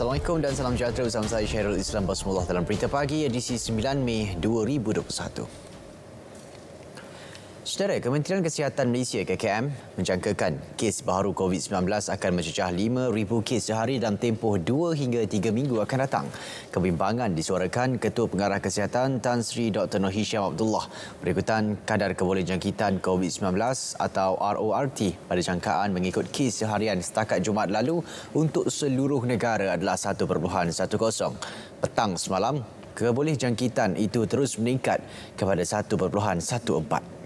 Assalamualaikum dan salam sejahtera bersama saya Syairul Islam Basmullah dalam Berita Pagi edisi 9 Mei 2021. Saudara, Kementerian Kesihatan Malaysia KKM menjangkakan kes baru COVID-19 akan mencecah 5,000 kes sehari dalam tempoh 2 hingga 3 minggu akan datang. Kebimbangan disuarakan Ketua Pengarah Kesihatan Tan Sri Dr. Noh Hisham Abdullah berikutan kadar kebolehan jangkitan COVID-19 atau RORT pada jangkaan mengikut kes seharian setakat Jumaat lalu untuk seluruh negara adalah 1.10. Petang semalam, kebolehan jangkitan itu terus meningkat kepada 1.14.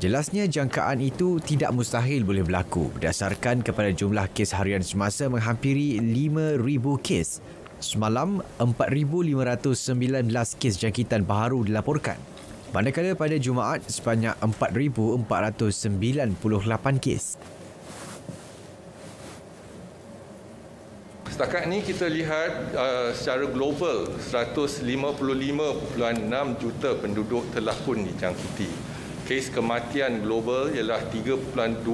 Jelasnya jangkaan itu tidak mustahil boleh berlaku berdasarkan kepada jumlah kes harian semasa menghampiri 5,000 kes. Semalam, 4,519 kes jangkitan baru dilaporkan. Manakala pada Jumaat, sebanyak 4,498 kes. Setakat ini kita lihat uh, secara global 155.6 juta penduduk telah pun dijangkiti kes kematian global ialah 3.25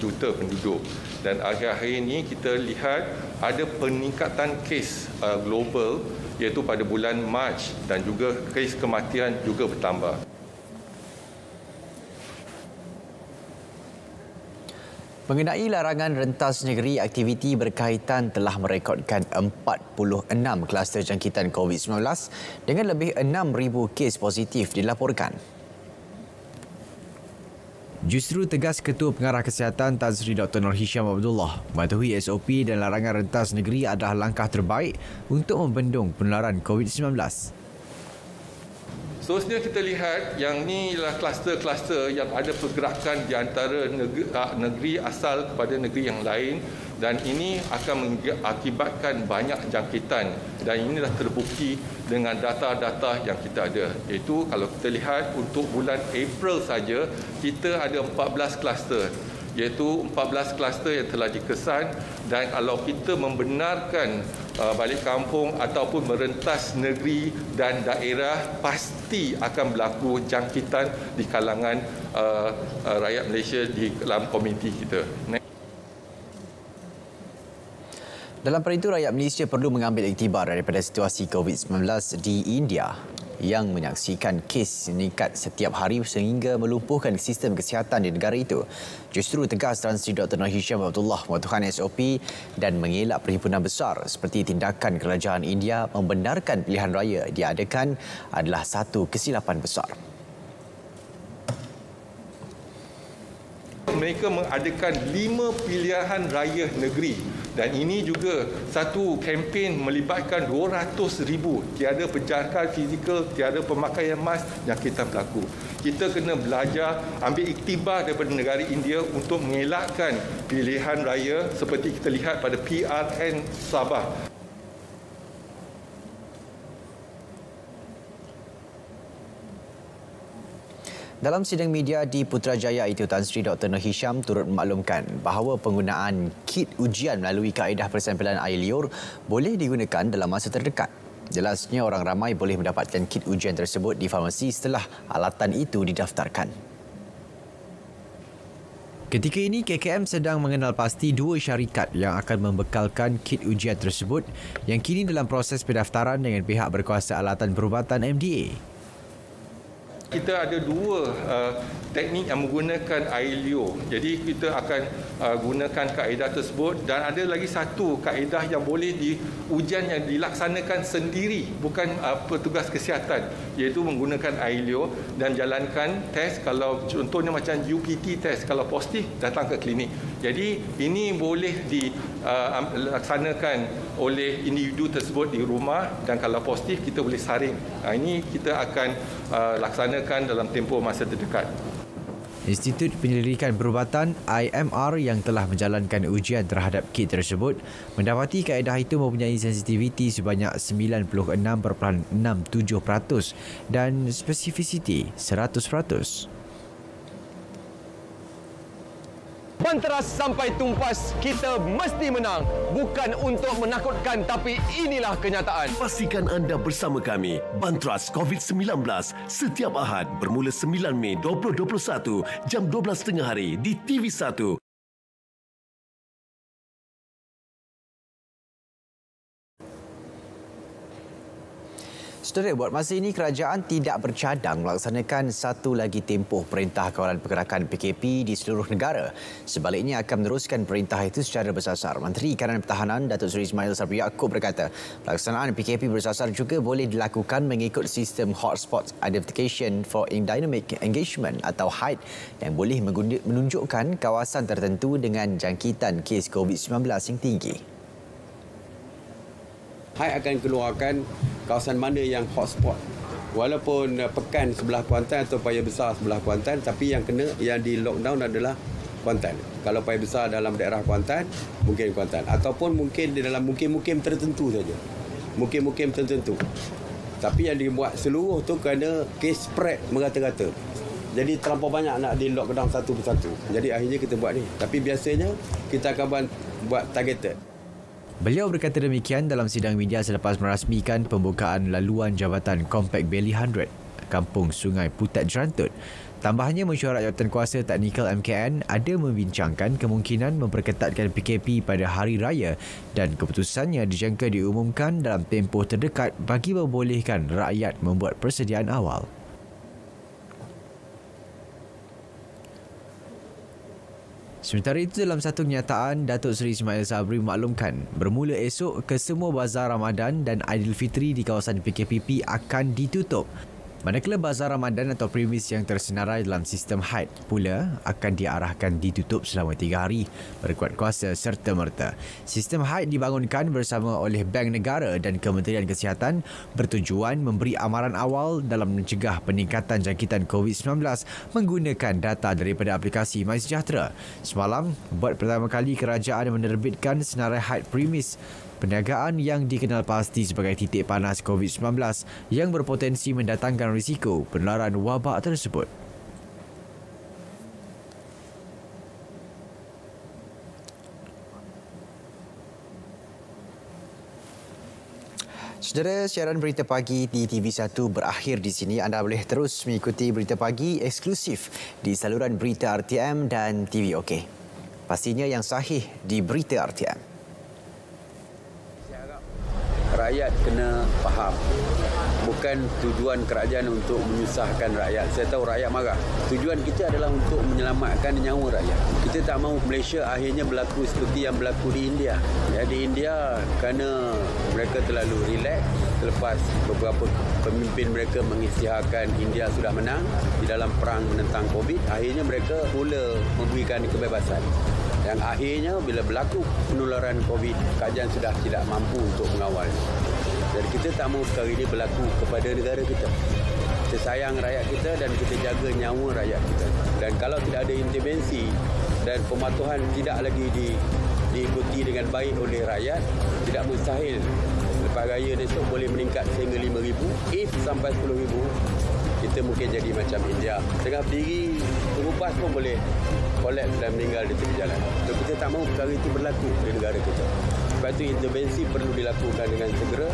juta penduduk dan akhir-akhir ini kita lihat ada peningkatan kes uh, global iaitu pada bulan Mac dan juga kes kematian juga bertambah. Mengenai larangan rentas negeri, aktiviti berkaitan telah merekodkan 46 kluster jangkitan COVID-19 dengan lebih 6,000 kes positif dilaporkan. Justru tegas Ketua Pengarah Kesihatan Tan Sri Dr. Nur Hisham Abdullah, mematuhi SOP dan larangan rentas negeri adalah langkah terbaik untuk membendung penularan COVID-19. Seterusnya kita lihat yang ni ialah kluster-kluster yang ada pergerakan di antara ah, negeri asal kepada negeri yang lain dan ini akan mengakibatkan banyak jangkitan dan ini dah terbukti dengan data-data yang kita ada iaitu kalau kita lihat untuk bulan April saja kita ada 14 kluster iaitu 14 kluster yang telah dikesan dan kalau kita membenarkan uh, balik kampung ataupun merentas negeri dan daerah pasti akan berlaku jangkitan di kalangan uh, uh, rakyat Malaysia di dalam komuniti kita. Dalam perintah rakyat Malaysia perlu mengambil iktibar daripada situasi COVID-19 di India yang menyaksikan kes meningkat setiap hari sehingga melumpuhkan sistem kesihatan di negara itu. Justru tegas Tuan Sri Dr. Nur Hisham Abdullah mengatakan SOP dan mengelak perhimpunan besar seperti tindakan kerajaan India membenarkan pilihan raya diadakan adalah satu kesilapan besar. mereka mengadakan lima pilihan raya negeri dan ini juga satu kempen melibatkan 200 ribu tiada penjarakan fizikal, tiada pemakaian mask yang kita berlaku. Kita kena belajar ambil iktibar daripada negara India untuk mengelakkan pilihan raya seperti kita lihat pada PRN Sabah. Dalam sidang media di Putrajaya itu Tan Sri Dr. Nur Hisham turut memaklumkan bahawa penggunaan kit ujian melalui kaedah persampilan air liur boleh digunakan dalam masa terdekat. Jelasnya orang ramai boleh mendapatkan kit ujian tersebut di farmasi setelah alatan itu didaftarkan. Ketika ini KKM sedang mengenal pasti dua syarikat yang akan membekalkan kit ujian tersebut yang kini dalam proses pendaftaran dengan pihak berkuasa alatan perubatan MDA kita ada dua uh, teknik yang menggunakan air liu. Jadi kita akan uh, gunakan kaedah tersebut dan ada lagi satu kaedah yang boleh di ujian yang dilaksanakan sendiri bukan uh, petugas kesihatan iaitu menggunakan ILO dan jalankan test kalau contohnya macam UPT test kalau positif datang ke klinik. Jadi ini boleh dilaksanakan uh, oleh individu tersebut di rumah dan kalau positif kita boleh saring. Ha, ini kita akan uh, laksanakan dalam tempoh masa terdekat. Institut Penyelidikan Perubatan IMR yang telah menjalankan ujian terhadap kit tersebut mendapati kaedah itu mempunyai sensitiviti sebanyak 96.67% dan spesifisiti 100%. Panteras sampai tumpas, kita mesti menang. Bukan untuk menakutkan, tapi inilah kenyataan. Pastikan anda bersama kami. Panteras COVID-19 setiap Ahad bermula 9 Mei 2021 jam 12.30 hari di TV1. Saudara, buat masa ini kerajaan tidak bercadang melaksanakan satu lagi tempoh Perintah Kawalan Pergerakan PKP di seluruh negara. Sebaliknya akan meneruskan perintah itu secara bersasar. Menteri Kanan Pertahanan Datuk Seri Ismail Sabri Yaakob berkata, pelaksanaan PKP bersasar juga boleh dilakukan mengikut sistem Hotspot Identification for In Dynamic Engagement atau HIDE yang boleh menunjukkan kawasan tertentu dengan jangkitan kes COVID-19 yang tinggi. HAI akan keluarkan kawasan mana yang hotspot walaupun uh, pekan sebelah Kuantan atau Paya Besar sebelah Kuantan tapi yang kena yang di lockdown adalah Kuantan. Kalau Paya Besar dalam daerah Kuantan, mungkin Kuantan ataupun mungkin di dalam mungkin-mungkin tertentu saja. Mungkin-mungkin tertentu. Tapi yang dibuat seluruh tu kerana kes spread merata-rata. Jadi terlalu banyak nak di lockdown satu persatu. Jadi akhirnya kita buat ni. Tapi biasanya kita akan buat targeted. Beliau berkata demikian dalam sidang media selepas merasmikan pembukaan laluan jabatan Compact belly 100, Kampung Sungai Putat Jerantut. Tambahannya mesyuarat jawatan kuasa teknikal MKN ada membincangkan kemungkinan memperketatkan PKP pada hari raya dan keputusannya dijangka diumumkan dalam tempoh terdekat bagi membolehkan rakyat membuat persediaan awal. Sementara itu dalam satu kenyataan, Datuk Seri Ismail Sabri maklumkan bermula esok kesemua bazar Ramadan dan Aidilfitri di kawasan PKPP akan ditutup Manakala Bazar Ramadan atau premis yang tersenarai dalam sistem Hyde pula akan diarahkan ditutup selama tiga hari berkuat kuasa serta merta. Sistem Hyde dibangunkan bersama oleh Bank Negara dan Kementerian Kesihatan bertujuan memberi amaran awal dalam mencegah peningkatan jangkitan COVID-19 menggunakan data daripada aplikasi MySejahtera. Semalam, buat pertama kali kerajaan menerbitkan senarai Hyde premis perniagaan yang dikenal pasti sebagai titik panas COVID-19 yang berpotensi mendatangkan risiko penularan wabak tersebut. Saudara, siaran berita pagi di TV1 berakhir di sini. Anda boleh terus mengikuti berita pagi eksklusif di saluran berita RTM dan TV OK. Pastinya yang sahih di berita RTM rakyat kena faham. Bukan tujuan kerajaan untuk menyusahkan rakyat. Saya tahu rakyat marah. Tujuan kita adalah untuk menyelamatkan nyawa rakyat. Kita tak mahu Malaysia akhirnya berlaku seperti yang berlaku di India. Ya, di India kerana mereka terlalu relax selepas beberapa pemimpin mereka mengisytiharkan India sudah menang di dalam perang menentang Covid, akhirnya mereka mula memberikan kebebasan. Dan akhirnya bila berlaku penularan COVID, kajian sudah tidak mampu untuk mengawal. Jadi kita tak mahu perkara ini berlaku kepada negara kita. Kita sayang rakyat kita dan kita jaga nyawa rakyat kita. Dan kalau tidak ada intervensi dan pematuhan tidak lagi di, diikuti dengan baik oleh rakyat, tidak mustahil lepas raya esok boleh meningkat sehingga RM5,000. If sampai RM10,000, kita mungkin jadi macam India. Tengah diri, pengupas pun boleh kolaps dan meninggal di tepi jalan. So, kita tak mahu perkara itu berlaku di negara kita. Sebab itu intervensi perlu dilakukan dengan segera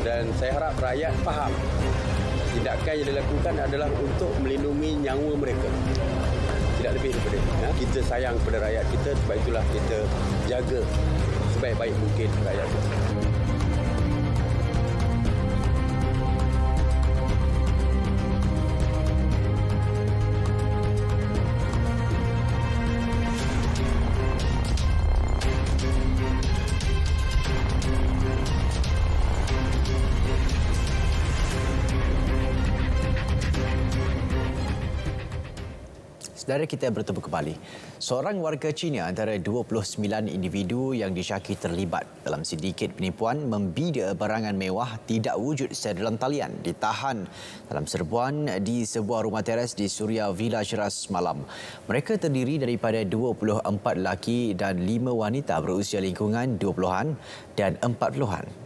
dan saya harap rakyat faham tindakan yang dilakukan adalah untuk melindungi nyawa mereka. Tidak lebih daripada itu. Ha? Kita sayang kepada rakyat kita sebab itulah kita jaga sebaik-baik mungkin rakyat kita. Saudara kita bertemu kembali. Seorang warga China antara 29 individu yang disyaki terlibat dalam sindiket penipuan membida barangan mewah tidak wujud secara dalam talian ditahan dalam serbuan di sebuah rumah teres di Surya Village Ras malam. Mereka terdiri daripada 24 lelaki dan 5 wanita berusia lingkungan 20-an dan 40-an.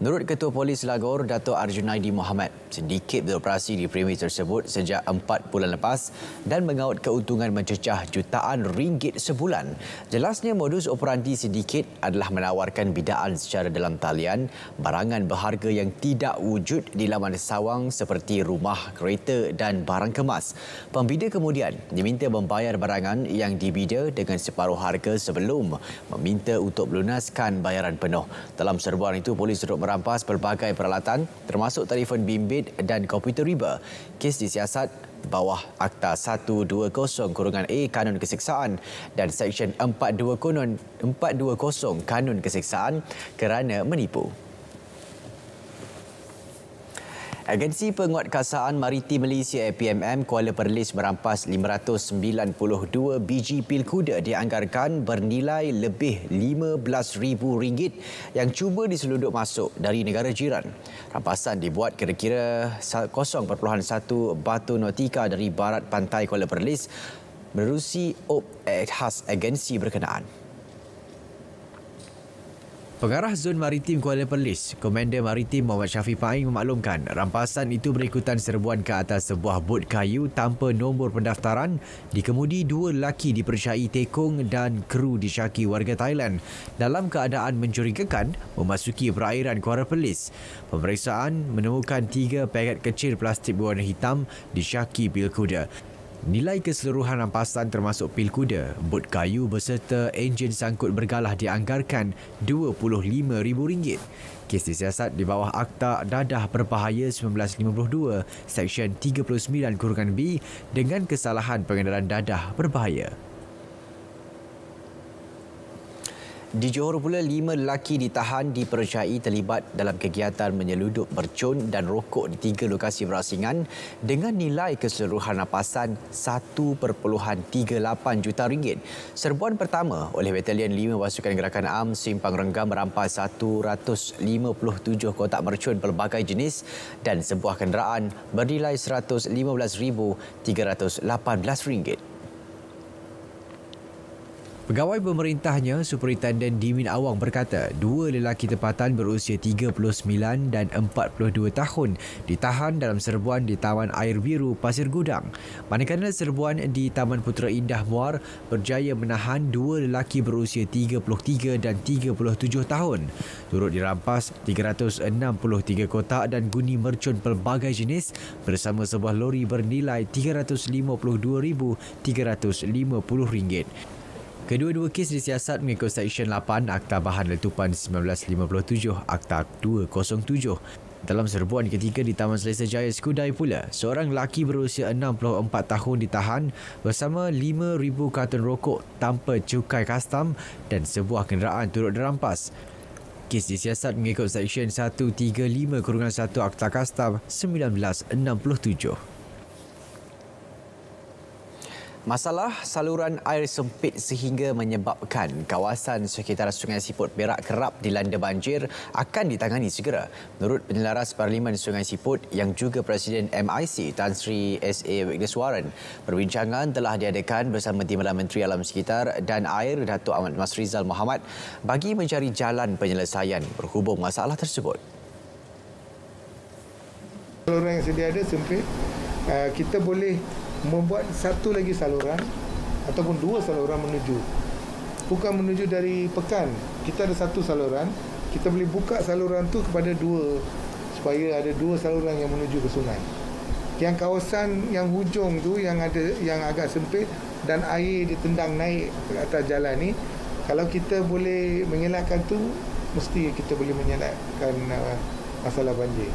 Menurut Ketua Polis Lagor, Dato' Arjunaidi Mohamed, sindiket beroperasi di premis tersebut sejak empat bulan lepas dan mengaut keuntungan mencecah jutaan ringgit sebulan. Jelasnya modus operandi sindiket adalah menawarkan bidaan secara dalam talian barangan berharga yang tidak wujud di laman sawang seperti rumah, kereta dan barang kemas. Pembida kemudian diminta membayar barangan yang dibida dengan separuh harga sebelum meminta untuk melunaskan bayaran penuh. Dalam serbuan itu, polis turut merampas pelbagai peralatan termasuk telefon bimbit dan komputer riba. Kes disiasat bawah Akta 120 Kurungan A Kanun Keseksaan dan Seksyen 420 Kanun Keseksaan kerana menipu. Agensi Penguatkasaan Maritim Malaysia APMM Kuala Perlis merampas 592 biji pil kuda dianggarkan bernilai lebih RM15,000 yang cuba diseludup masuk dari negara jiran. Rampasan dibuat kira-kira 0.1 batu notika dari barat pantai Kuala Perlis berusi Op Khas Agensi berkenaan. Pengarah Zon Maritim Kuala Perlis, Komander Maritim Muhammad Syafiq Paing memaklumkan rampasan itu berikutan serbuan ke atas sebuah bot kayu tanpa nombor pendaftaran dikemudi dua lelaki dipercayai tekong dan kru disyaki warga Thailand dalam keadaan mencurigakan memasuki perairan Kuala Perlis. Pemeriksaan menemukan tiga paket kecil plastik berwarna hitam disyaki bil kuda. Nilai keseluruhan rampasan termasuk pil kuda, bot kayu berserta enjin sangkut bergalah dianggarkan RM25,000. Kes disiasat di bawah Akta Dadah Berbahaya 1952, Seksyen 39-B dengan kesalahan pengendalian dadah berbahaya. Di Johor pula, lima lelaki ditahan dipercayai terlibat dalam kegiatan menyeludup bercun dan rokok di tiga lokasi berasingan dengan nilai keseluruhan rampasan 1.38 juta ringgit. Serbuan pertama oleh Batalion 5 Pasukan Gerakan Am Simpang Renggam merampas 157 kotak mercun pelbagai jenis dan sebuah kenderaan bernilai RM115,318. ringgit. Pegawai pemerintahnya, Superintendent Dimin Awang berkata, dua lelaki tempatan berusia 39 dan 42 tahun ditahan dalam serbuan di Taman Air Biru Pasir Gudang. Manakala serbuan di Taman Putera Indah Muar berjaya menahan dua lelaki berusia 33 dan 37 tahun. Turut dirampas 363 kotak dan guni mercun pelbagai jenis bersama sebuah lori bernilai RM352,350. Kedua-dua kes disiasat mengikut Seksyen 8 Akta Bahan Letupan 1957 Akta 207. Dalam serbuan ketiga di Taman Selesa Jaya Skudai pula, seorang lelaki berusia 64 tahun ditahan bersama 5,000 karton rokok tanpa cukai kastam dan sebuah kenderaan turut dirampas. Kes disiasat mengikut Seksyen 135-1 Akta Kastam 1967. Masalah saluran air sempit sehingga menyebabkan kawasan sekitar Sungai Siput Perak kerap dilanda banjir akan ditangani segera. Menurut penyelaras Parlimen Sungai Siput yang juga Presiden MIC Tan Sri S.A. Wigneswaran, perbincangan telah diadakan bersama Timbalan Menteri Alam Sekitar dan Air Datuk Ahmad Masrizal Rizal bagi mencari jalan penyelesaian berhubung masalah tersebut. Saluran yang sedia ada sempit, eh, kita boleh membuat satu lagi saluran ataupun dua saluran menuju bukan menuju dari pekan kita ada satu saluran kita boleh buka saluran tu kepada dua supaya ada dua saluran yang menuju ke sungai yang kawasan yang hujung tu yang ada yang agak sempit dan air ditendang naik ke atas jalan ni kalau kita boleh mengelakkan tu mesti kita boleh menyelakkan uh, masalah banjir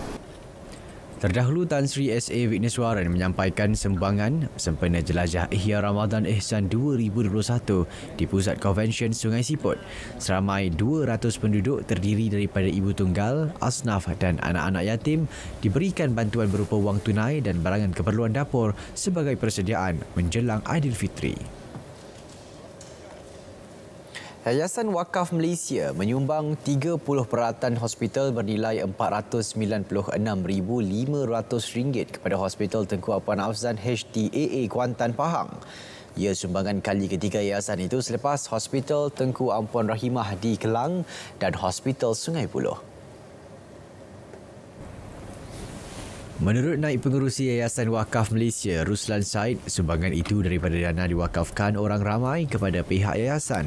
Terdahulu Tan Sri SA Witness Warren menyampaikan sembangan sempena jelajah Ihya Ramadan Ihsan 2021 di Pusat Konvensyen Sungai Siput. Seramai 200 penduduk terdiri daripada ibu tunggal, asnaf dan anak-anak yatim diberikan bantuan berupa wang tunai dan barangan keperluan dapur sebagai persediaan menjelang Aidilfitri. Fitri. Yayasan Wakaf Malaysia menyumbang 30 peralatan hospital bernilai RM496,500 kepada Hospital Tengku Apuan Afzan HTAA Kuantan Pahang. Ia sumbangan kali ketiga yayasan itu selepas Hospital Tengku Ampuan Rahimah di Kelang dan Hospital Sungai Buloh. Menurut naib pengerusi Yayasan Wakaf Malaysia, Ruslan Said, sumbangan itu daripada dana diwakafkan orang ramai kepada pihak yayasan.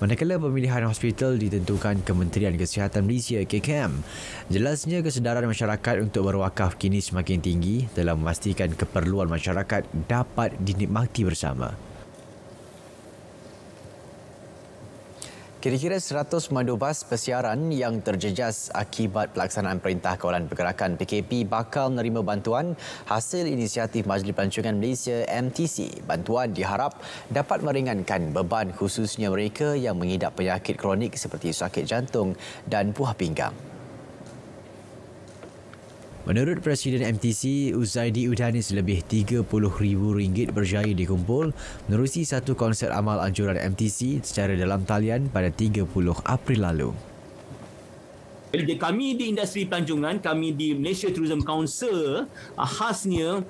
Manakala pemilihan hospital ditentukan Kementerian Kesihatan Malaysia KKM. Jelasnya kesedaran masyarakat untuk berwakaf kini semakin tinggi telah memastikan keperluan masyarakat dapat dinikmati bersama. Kira-kira 100 mandu bas persiaran yang terjejas akibat pelaksanaan Perintah Kawalan Pergerakan PKP bakal menerima bantuan hasil inisiatif Majlis Pelancongan Malaysia MTC. Bantuan diharap dapat meringankan beban khususnya mereka yang mengidap penyakit kronik seperti sakit jantung dan buah pinggang. Menurut Presiden MTC, Uzaidi Udanis lebih RM30,000 berjaya dikumpul menerusi satu konsert amal anjuran MTC secara dalam talian pada 30 April lalu. Jadi kami di industri pelancongan, kami di Malaysia Tourism Council ah, khasnya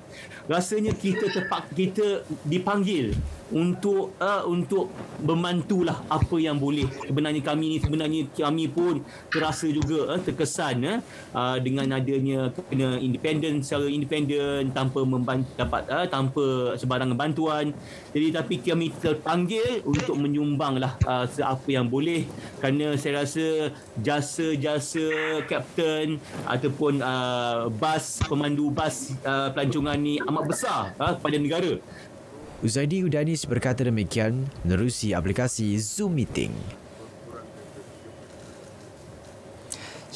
rasanya kita tepat kita dipanggil untuk uh, untuk memantulah apa yang boleh sebenarnya kami ni sebenarnya kami pun terasa juga uh, terkesan uh, dengan adanya kena independen secara independen tanpa membantu dapat uh, tanpa sebarang bantuan jadi tapi kami terpanggil untuk menyumbanglah uh, seapa yang boleh kerana saya rasa jasa-jasa bahasa kapten ataupun uh, bas pemandu bas uh, pelancongan ni amat besar uh, pada negara. Uzaidi Udanis berkata demikian menerusi aplikasi Zoom Meeting.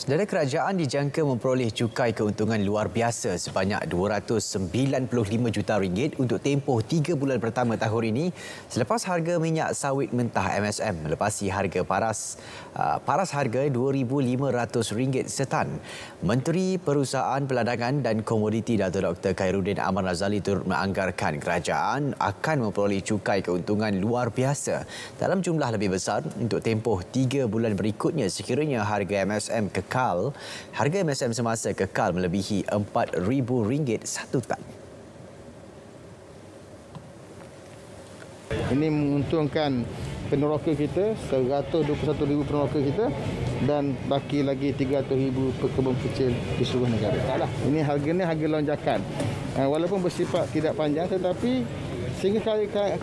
Sedara kerajaan dijangka memperoleh cukai keuntungan luar biasa sebanyak 295 juta ringgit untuk tempoh tiga bulan pertama tahun ini selepas harga minyak sawit mentah MSM melepasi harga paras uh, paras harga RM2,500 setan. Menteri Perusahaan Peladangan dan Komoditi Dato' Dr. Khairuddin Amar Razali turut menganggarkan kerajaan akan memperoleh cukai keuntungan luar biasa dalam jumlah lebih besar untuk tempoh tiga bulan berikutnya sekiranya harga MSM kekal kekal. Harga MSM semasa kekal melebihi RM4,000 satu tan. Ini menguntungkan peneroka kita, 121,000 peneroka kita dan baki lagi 300,000 pekebun kecil di seluruh negara. Taklah. Ini harganya harga lonjakan. Ah, walaupun bersifat tidak panjang tetapi sehingga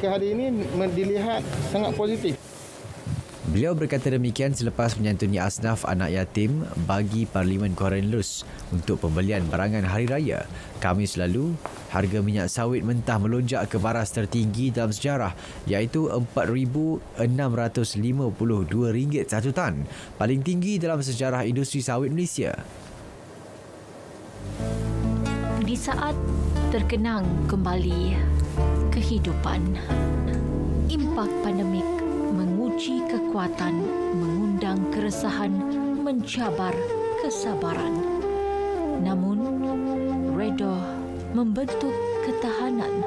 ke hari ini dilihat sangat positif. Beliau berkata demikian selepas menyantuni asnaf anak yatim bagi Parlimen Kuala Lus untuk pembelian barangan Hari Raya. Kamis lalu, harga minyak sawit mentah melonjak ke baras tertinggi dalam sejarah iaitu RM4,652 satu tan, paling tinggi dalam sejarah industri sawit Malaysia. Di saat terkenang kembali kehidupan, impak pandemik menguji kekuatan, mengundang keresahan, mencabar kesabaran. Namun, Redoh membentuk ketahanan,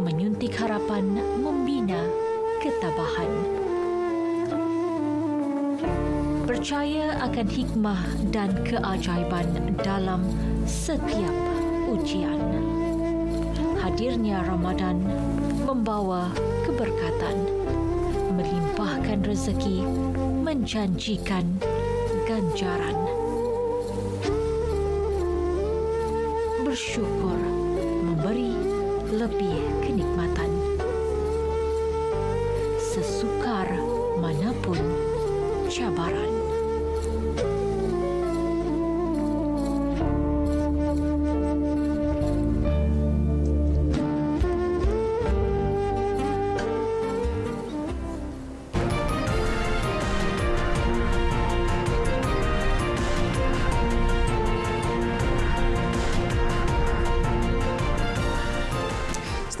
menyuntik harapan, membina ketabahan. Percaya akan hikmah dan keajaiban dalam setiap ujian. Hadirnya Ramadan membawa keberkatan melimpahkan rezeki menjanjikan ganjaran bersyukur memberi lebih kenikmatan sesukar manapun cabaran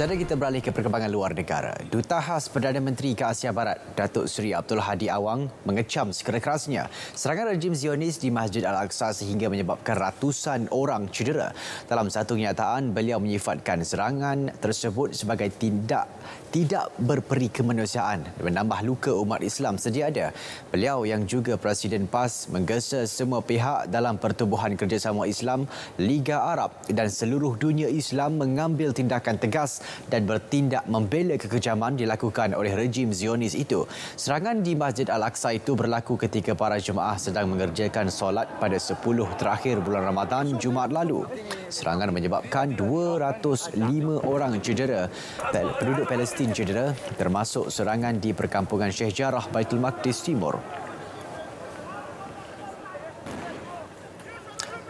Sementara kita beralih ke perkembangan luar negara, Duta Khas Perdana Menteri ke Asia Barat, Datuk Seri Abdul Hadi Awang mengecam sekeras-kerasnya serangan rejim Zionis di Masjid Al-Aqsa sehingga menyebabkan ratusan orang cedera. Dalam satu kenyataan, beliau menyifatkan serangan tersebut sebagai tindak tidak berperi kemanusiaan dan menambah luka umat Islam sedia ada. Beliau yang juga Presiden PAS menggesa semua pihak dalam pertubuhan kerjasama Islam, Liga Arab dan seluruh dunia Islam mengambil tindakan tegas dan bertindak membela kekejaman dilakukan oleh rejim Zionis itu. Serangan di Masjid Al-Aqsa itu berlaku ketika para jemaah sedang mengerjakan solat pada 10 terakhir bulan Ramadan Jumaat lalu. Serangan menyebabkan 205 orang cedera, penduduk Palestin cedera termasuk serangan di perkampungan Sheikh Jarrah Baitul Maqdis Timur.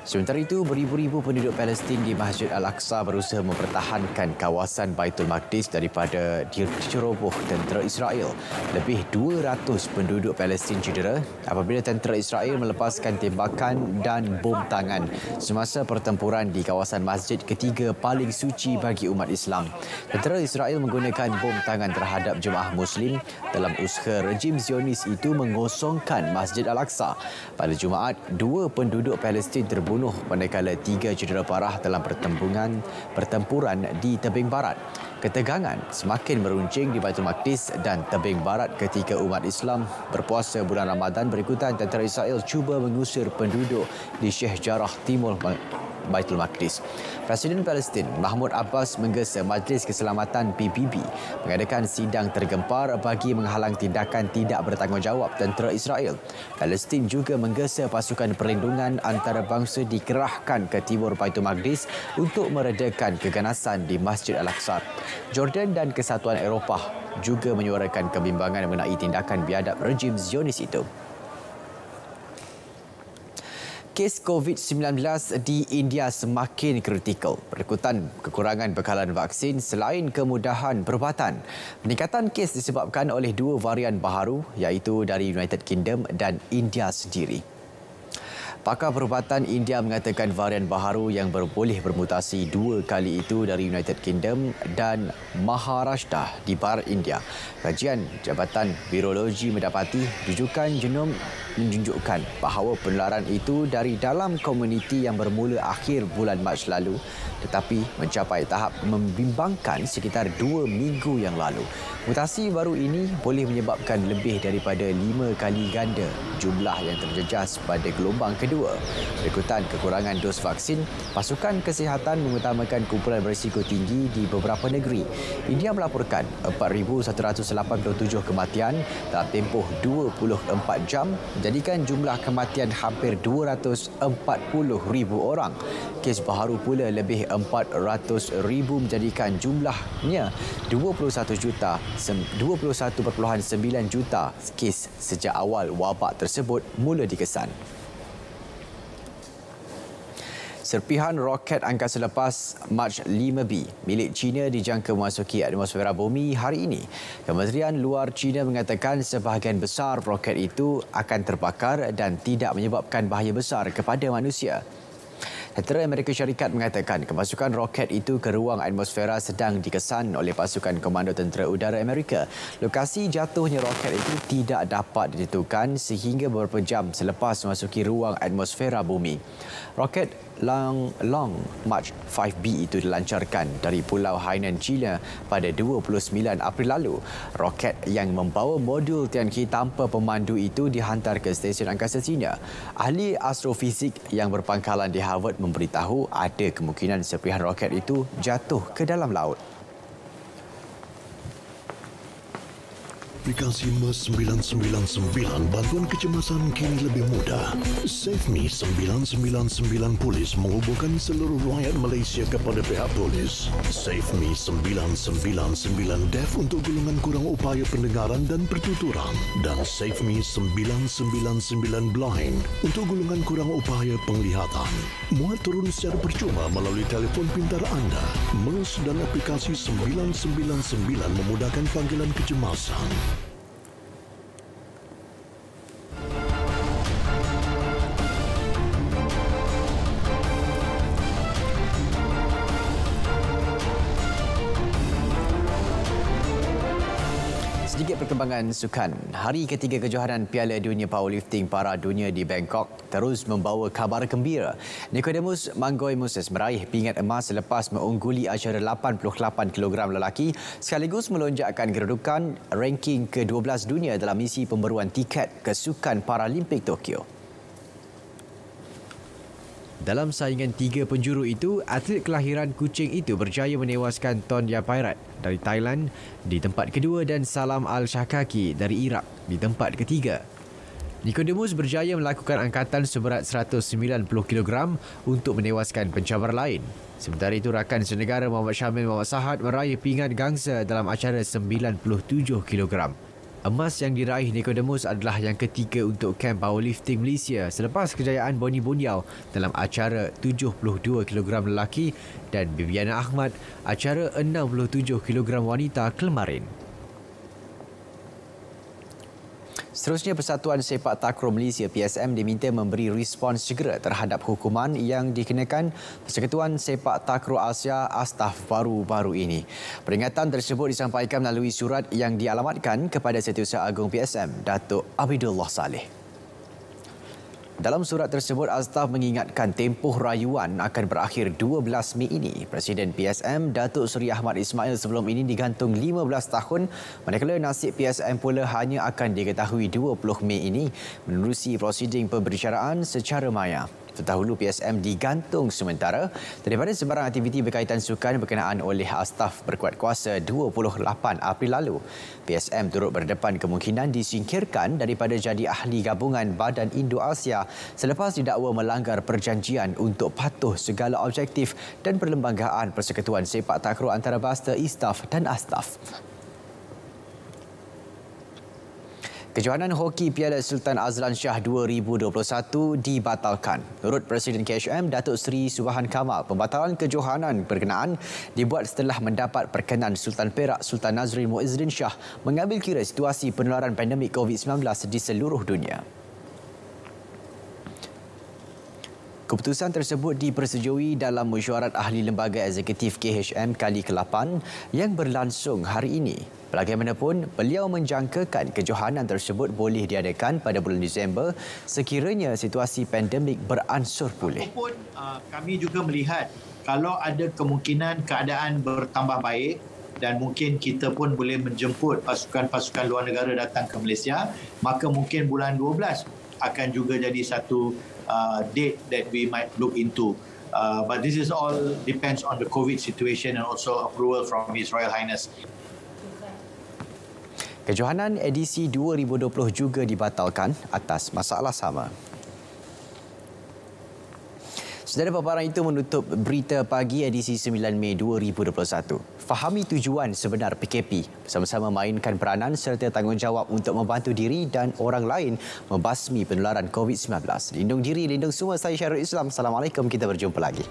Sementara itu, beribu-ribu penduduk Palestin di Masjid Al-Aqsa berusaha mempertahankan kawasan Baitul Maqdis daripada diceroboh tentera Israel. Lebih 200 penduduk Palestin cedera apabila tentera Israel melepaskan tembakan dan bom tangan semasa pertempuran di kawasan masjid ketiga paling suci bagi umat Islam. Tentera Israel menggunakan bom tangan terhadap jemaah Muslim dalam usaha rejim Zionis itu mengosongkan Masjid Al-Aqsa. Pada Jumaat, dua penduduk Palestin terbunuh dibunuh manakala tiga jendera parah dalam pertempuran pertempuran di Tebing Barat. Ketegangan semakin meruncing di Baitul Maqdis dan Tebing Barat ketika umat Islam berpuasa bulan Ramadan berikutan tentera Israel cuba mengusir penduduk di Sheikh Jarrah Timur Baitul Maqdis. Presiden Palestin Mahmud Abbas menggesa Majlis Keselamatan PBB mengadakan sidang tergempar bagi menghalang tindakan tidak bertanggungjawab tentera Israel. Palestin juga menggesa pasukan perlindungan antarabangsa dikerahkan ke timur Baitul Maqdis untuk meredakan keganasan di Masjid Al-Aqsa. Jordan dan Kesatuan Eropah juga menyuarakan kebimbangan mengenai tindakan biadab rejim Zionis itu kes COVID-19 di India semakin kritikal. Perikutan kekurangan bekalan vaksin selain kemudahan perubatan. Peningkatan kes disebabkan oleh dua varian baharu iaitu dari United Kingdom dan India sendiri. Pakar perubatan India mengatakan varian baharu yang berboleh bermutasi dua kali itu dari United Kingdom dan Maharashtra di Bar India. Kajian Jabatan Virologi mendapati rujukan genom menunjukkan bahawa penularan itu dari dalam komuniti yang bermula akhir bulan Mac lalu tetapi mencapai tahap membimbangkan sekitar dua minggu yang lalu. Mutasi baru ini boleh menyebabkan lebih daripada lima kali ganda jumlah yang terjejas pada gelombang kedua kedua. Berikutan kekurangan dos vaksin, pasukan kesihatan mengutamakan kumpulan berisiko tinggi di beberapa negeri. India melaporkan 4,187 kematian dalam tempoh 24 jam menjadikan jumlah kematian hampir 240,000 orang. Kes baharu pula lebih 400,000 menjadikan jumlahnya 21 juta 21.9 juta kes sejak awal wabak tersebut mula dikesan. Serpihan roket angkasa lepas Mach 5B milik China dijangka memasuki atmosfera bumi hari ini. Kementerian Luar China mengatakan sebahagian besar roket itu akan terbakar dan tidak menyebabkan bahaya besar kepada manusia. Tentera Amerika Syarikat mengatakan kemasukan roket itu ke ruang atmosfera sedang dikesan oleh pasukan Komando Tentera Udara Amerika. Lokasi jatuhnya roket itu tidak dapat ditentukan sehingga beberapa jam selepas memasuki ruang atmosfera bumi. Roket Long Long March 5B itu dilancarkan dari Pulau Hainan, China pada 29 April lalu. Roket yang membawa modul TNK tanpa pemandu itu dihantar ke Stesen Angkasa China. Ahli astrofizik yang berpangkalan di Harvard memberitahu ada kemungkinan serpihan roket itu jatuh ke dalam laut. aplikasi Mas 999 bantuan kecemasan kini lebih mudah. Save Me 999 Polis menghubungkan seluruh rakyat Malaysia kepada pihak polis. Save Me 999 Deaf untuk golongan kurang upaya pendengaran dan pertuturan dan Save Me 999 Blind untuk golongan kurang upaya penglihatan. Muat turun secara percuma melalui telefon pintar anda. Mas dan aplikasi 999 memudahkan panggilan kecemasan. Thank you. perkembangan sukan. Hari ketiga kejohanan Piala Dunia Powerlifting Para Dunia di Bangkok terus membawa kabar gembira. Nicodemus Mangoy Moses meraih pingat emas selepas mengungguli acara 88 kg lelaki sekaligus melonjakkan gerudukan ranking ke-12 dunia dalam misi pemberuan tiket ke Sukan Paralimpik Tokyo. Dalam saingan tiga penjuru itu, atlet kelahiran kucing itu berjaya menewaskan Ton Yapairat dari Thailand di tempat kedua dan Salam Al-Shakaki dari Iraq di tempat ketiga. Nikodemus berjaya melakukan angkatan seberat 190 kg untuk menewaskan pencabar lain. Sementara itu, rakan senegara Muhammad Syamil Muhammad Sahad meraih pingat gangsa dalam acara 97 kg. Emas yang diraih Nicodemus adalah yang ketiga untuk kamp powerlifting Malaysia selepas kejayaan Boni Bunyau dalam acara 72kg lelaki dan Bibiana Ahmad acara 67kg wanita kemarin. Seterusnya Persatuan Sepak Takraw Malaysia PSM diminta memberi respons segera terhadap hukuman yang dikenakan Persekutuan Sepak Takraw Asia Astaf baru-baru ini. Peringatan tersebut disampaikan melalui surat yang dialamatkan kepada Setiausaha Agung PSM Datuk Abidullah Saleh. Dalam surat tersebut, Astaf mengingatkan tempoh rayuan akan berakhir 12 Mei ini. Presiden PSM, Datuk Seri Ahmad Ismail sebelum ini digantung 15 tahun. Manakala nasib PSM pula hanya akan diketahui 20 Mei ini menerusi prosiding pemberbicaraan secara maya terdahulu PSM digantung sementara daripada sebarang aktiviti berkaitan sukan berkenaan oleh staf berkuat kuasa 28 April lalu. PSM turut berdepan kemungkinan disingkirkan daripada jadi ahli gabungan Badan Indo-Asia selepas didakwa melanggar perjanjian untuk patuh segala objektif dan perlembagaan Persekutuan Sepak Takraw Antarabangsa ISTAF dan ASTAF. Kejohanan hoki Piala Sultan Azlan Shah 2021 dibatalkan. Menurut Presiden KHM, Datuk Seri Subhan Kamal, pembatalan kejohanan berkenaan dibuat setelah mendapat perkenan Sultan Perak Sultan Nazri Muizzin Shah mengambil kira situasi penularan pandemik COVID-19 di seluruh dunia. Keputusan tersebut dipersetujui dalam mesyuarat ahli lembaga eksekutif KHM kali ke-8 yang berlangsung hari ini. Bagaimanapun, beliau menjangkakan kejohanan tersebut boleh diadakan pada bulan Disember sekiranya situasi pandemik beransur pulih. Apapun, uh, kami juga melihat kalau ada kemungkinan keadaan bertambah baik dan mungkin kita pun boleh menjemput pasukan-pasukan luar negara datang ke Malaysia, maka mungkin bulan 12 akan juga jadi satu uh, date that we might look into. Uh, but this is all depends on the COVID situation and also approval from His Royal Highness. Kejohanan edisi 2020 juga dibatalkan atas masalah sama. Saudara paparan itu menutup berita pagi edisi 9 Mei 2021. Fahami tujuan sebenar PKP. bersama sama mainkan peranan serta tanggungjawab untuk membantu diri dan orang lain membasmi penularan COVID-19. Lindung diri, lindung semua. Saya Syarul Islam. Assalamualaikum. Kita berjumpa lagi.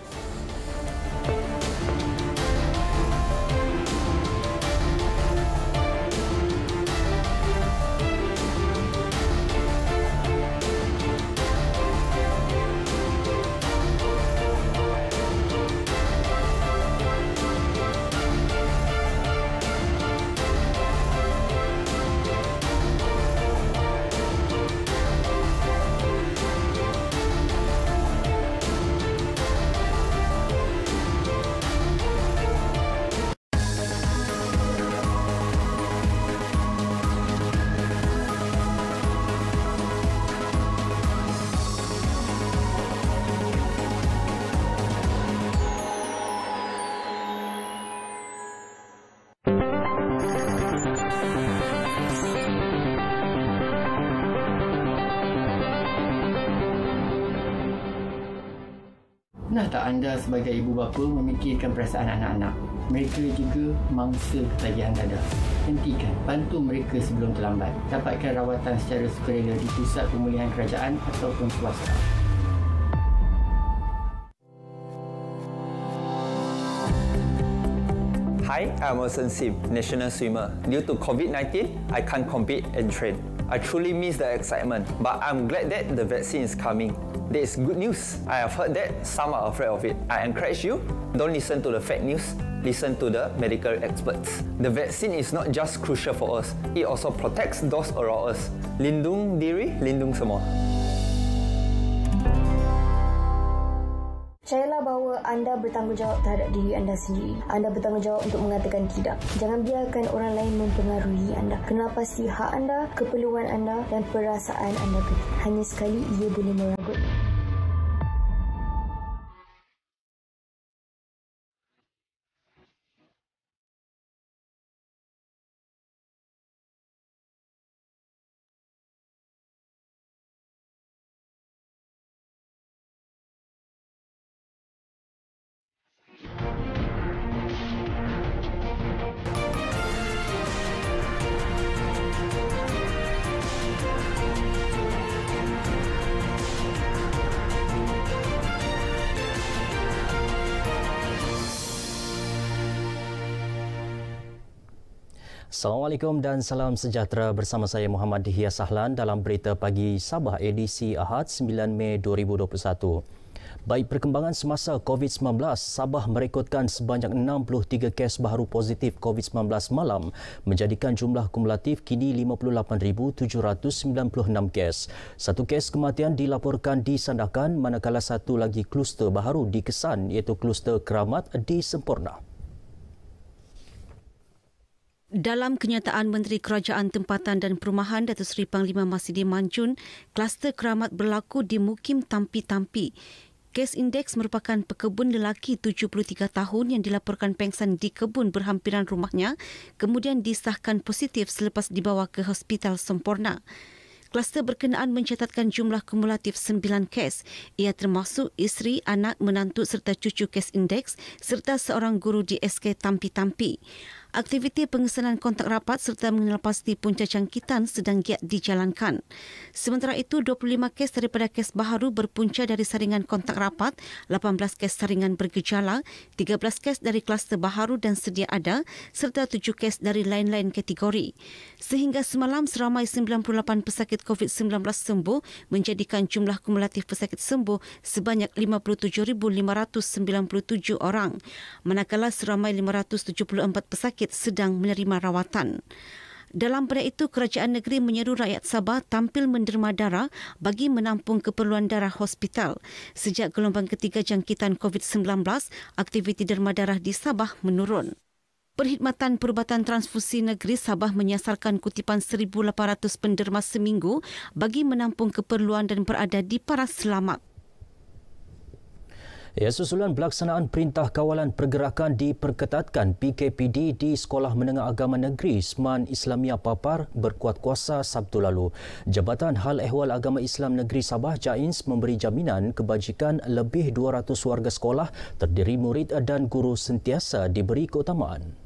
atau anda sebagai ibu bapa memikirkan perasaan anak-anak. Mereka juga mangsa ketagihan dada. Hentikan, bantu mereka sebelum terlambat. Dapatkan rawatan secara sukarela di pusat pemulihan kerajaan ataupun swasta. Hi, I'm Wilson Sim, national swimmer. Due to COVID-19, I can't compete and train. I truly miss the excitement, but I'm glad that the vaccine is coming. There's good news. I have heard that some are afraid of it. I encourage you, don't listen to the fake news. Listen to the medical experts. The vaccine is not just crucial for us, it also protects those around us. Lindung diri, lindung semua. Percayalah bahawa anda bertanggungjawab terhadap diri anda sendiri. Anda bertanggungjawab untuk mengatakan tidak. Jangan biarkan orang lain mempengaruhi anda. Kenal pasti hak anda, keperluan anda dan perasaan anda. Hanya sekali ia boleh meragut. Assalamualaikum dan salam sejahtera bersama saya Muhammad Dihya Sahlan dalam berita pagi Sabah edisi Ahad 9 Mei 2021. Baik perkembangan semasa COVID-19, Sabah merekodkan sebanyak 63 kes baru positif COVID-19 malam menjadikan jumlah kumulatif kini 58,796 kes. Satu kes kematian dilaporkan di Sandakan manakala satu lagi kluster baru dikesan iaitu kluster keramat di Sempurna. Dalam kenyataan Menteri Kerajaan Tempatan dan Perumahan Datuk Seri Panglima Masidi Manjun, kluster keramat berlaku di Mukim Tampi-Tampi. Kes indeks merupakan pekebun lelaki 73 tahun yang dilaporkan pengsan di kebun berhampiran rumahnya kemudian disahkan positif selepas dibawa ke hospital Semporna. Kluster berkenaan mencatatkan jumlah kumulatif 9 kes. Ia termasuk isteri, anak, menantu serta cucu kes indeks serta seorang guru di SK Tampi-Tampi. tampi tampi aktiviti pengesanan kontak rapat serta mengenal pasti punca jangkitan sedang giat dijalankan. Sementara itu, 25 kes daripada kes baharu berpunca dari saringan kontak rapat, 18 kes saringan bergejala, 13 kes dari kluster baharu dan sedia ada, serta 7 kes dari lain-lain kategori. Sehingga semalam, seramai 98 pesakit COVID-19 sembuh menjadikan jumlah kumulatif pesakit sembuh sebanyak 57,597 orang. Manakala seramai 574 pesakit sakit sedang menerima rawatan. Dalam pada itu, kerajaan negeri menyeru rakyat Sabah tampil menderma darah bagi menampung keperluan darah hospital. Sejak gelombang ketiga jangkitan COVID-19, aktiviti derma darah di Sabah menurun. Perkhidmatan Perubatan Transfusi Negeri Sabah menyasarkan kutipan 1,800 penderma seminggu bagi menampung keperluan dan berada di paras selamat. Ya, susulan pelaksanaan perintah kawalan pergerakan diperketatkan PKPD di Sekolah Menengah Agama Negeri seman Islamia Papar berkuat kuasa Sabtu lalu. Jabatan Hal Ehwal Agama Islam Negeri Sabah Jains memberi jaminan kebajikan lebih 200 warga sekolah terdiri murid dan guru sentiasa diberi keutamaan.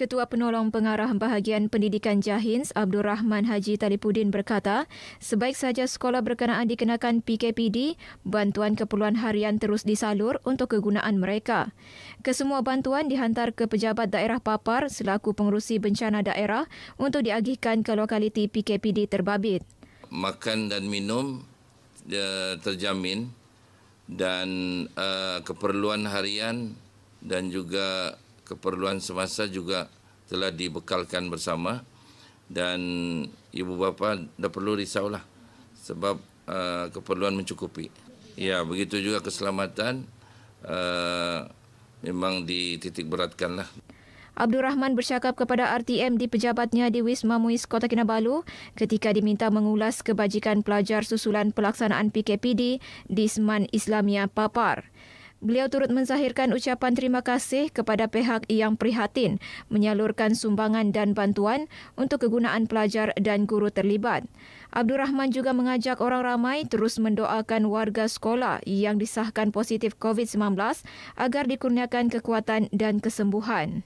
Ketua Penolong Pengarah Bahagian Pendidikan Jahins Abdul Rahman Haji Talipudin berkata, sebaik saja sekolah berkenaan dikenakan PKPD, bantuan keperluan harian terus disalur untuk kegunaan mereka. Kesemua bantuan dihantar ke Pejabat Daerah Papar selaku pengurusi bencana daerah untuk diagihkan ke lokaliti PKPD terbabit. Makan dan minum terjamin dan eh, keperluan harian dan juga keperluan semasa juga telah dibekalkan bersama dan ibu bapa tak perlu risaulah sebab uh, keperluan mencukupi. Ya, begitu juga keselamatan uh, memang dititik beratkanlah. Abdul Rahman bercakap kepada RTM di pejabatnya di Wisma Muiz Kota Kinabalu ketika diminta mengulas kebajikan pelajar susulan pelaksanaan PKPD di Seman Islamia Papar. Beliau turut menzahirkan ucapan terima kasih kepada pihak yang prihatin menyalurkan sumbangan dan bantuan untuk kegunaan pelajar dan guru terlibat. Abdul Rahman juga mengajak orang ramai terus mendoakan warga sekolah yang disahkan positif COVID-19 agar dikurniakan kekuatan dan kesembuhan.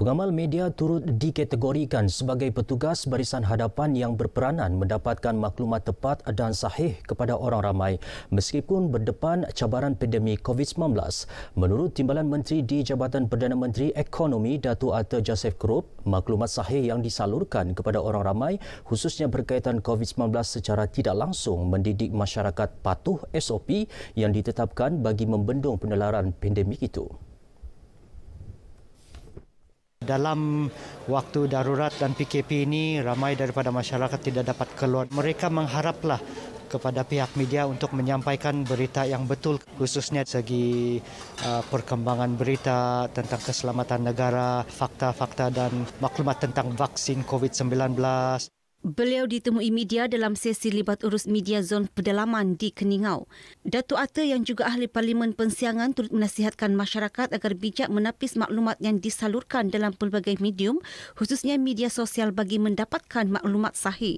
Pengamal media turut dikategorikan sebagai petugas barisan hadapan yang berperanan mendapatkan maklumat tepat dan sahih kepada orang ramai meskipun berdepan cabaran pandemik COVID-19. Menurut Timbalan Menteri di Jabatan Perdana Menteri Ekonomi Datu Atta Joseph Krupp, maklumat sahih yang disalurkan kepada orang ramai khususnya berkaitan COVID-19 secara tidak langsung mendidik masyarakat patuh SOP yang ditetapkan bagi membendung penularan pandemik itu. Dalam waktu darurat dan PKP ini, ramai daripada masyarakat tidak dapat keluar. Mereka mengharaplah kepada pihak media untuk menyampaikan berita yang betul, khususnya segi uh, perkembangan berita tentang keselamatan negara, fakta-fakta dan maklumat tentang vaksin COVID-19. Beliau ditemui media dalam sesi libat urus media zon pedalaman di Keningau. Datuk Atta yang juga ahli Parlimen Pensiangan turut menasihatkan masyarakat agar bijak menapis maklumat yang disalurkan dalam pelbagai medium, khususnya media sosial bagi mendapatkan maklumat sahih.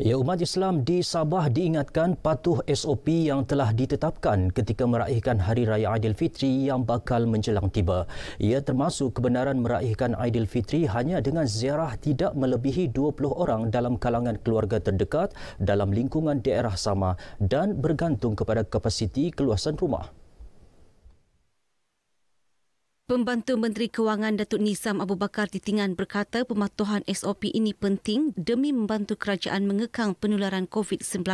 Ya umat Islam di Sabah diingatkan patuh SOP yang telah ditetapkan ketika meraihkan Hari Raya Aidilfitri yang bakal menjelang tiba. Ia termasuk kebenaran meraihkan Aidilfitri hanya dengan ziarah tidak melebihi 20 orang dalam kalangan keluarga terdekat dalam lingkungan daerah sama dan bergantung kepada kapasiti keluasan rumah. Pembantu Menteri Kewangan Datuk Nizam Abu Bakar Titingan berkata pematuhan SOP ini penting demi membantu kerajaan mengekang penularan COVID-19.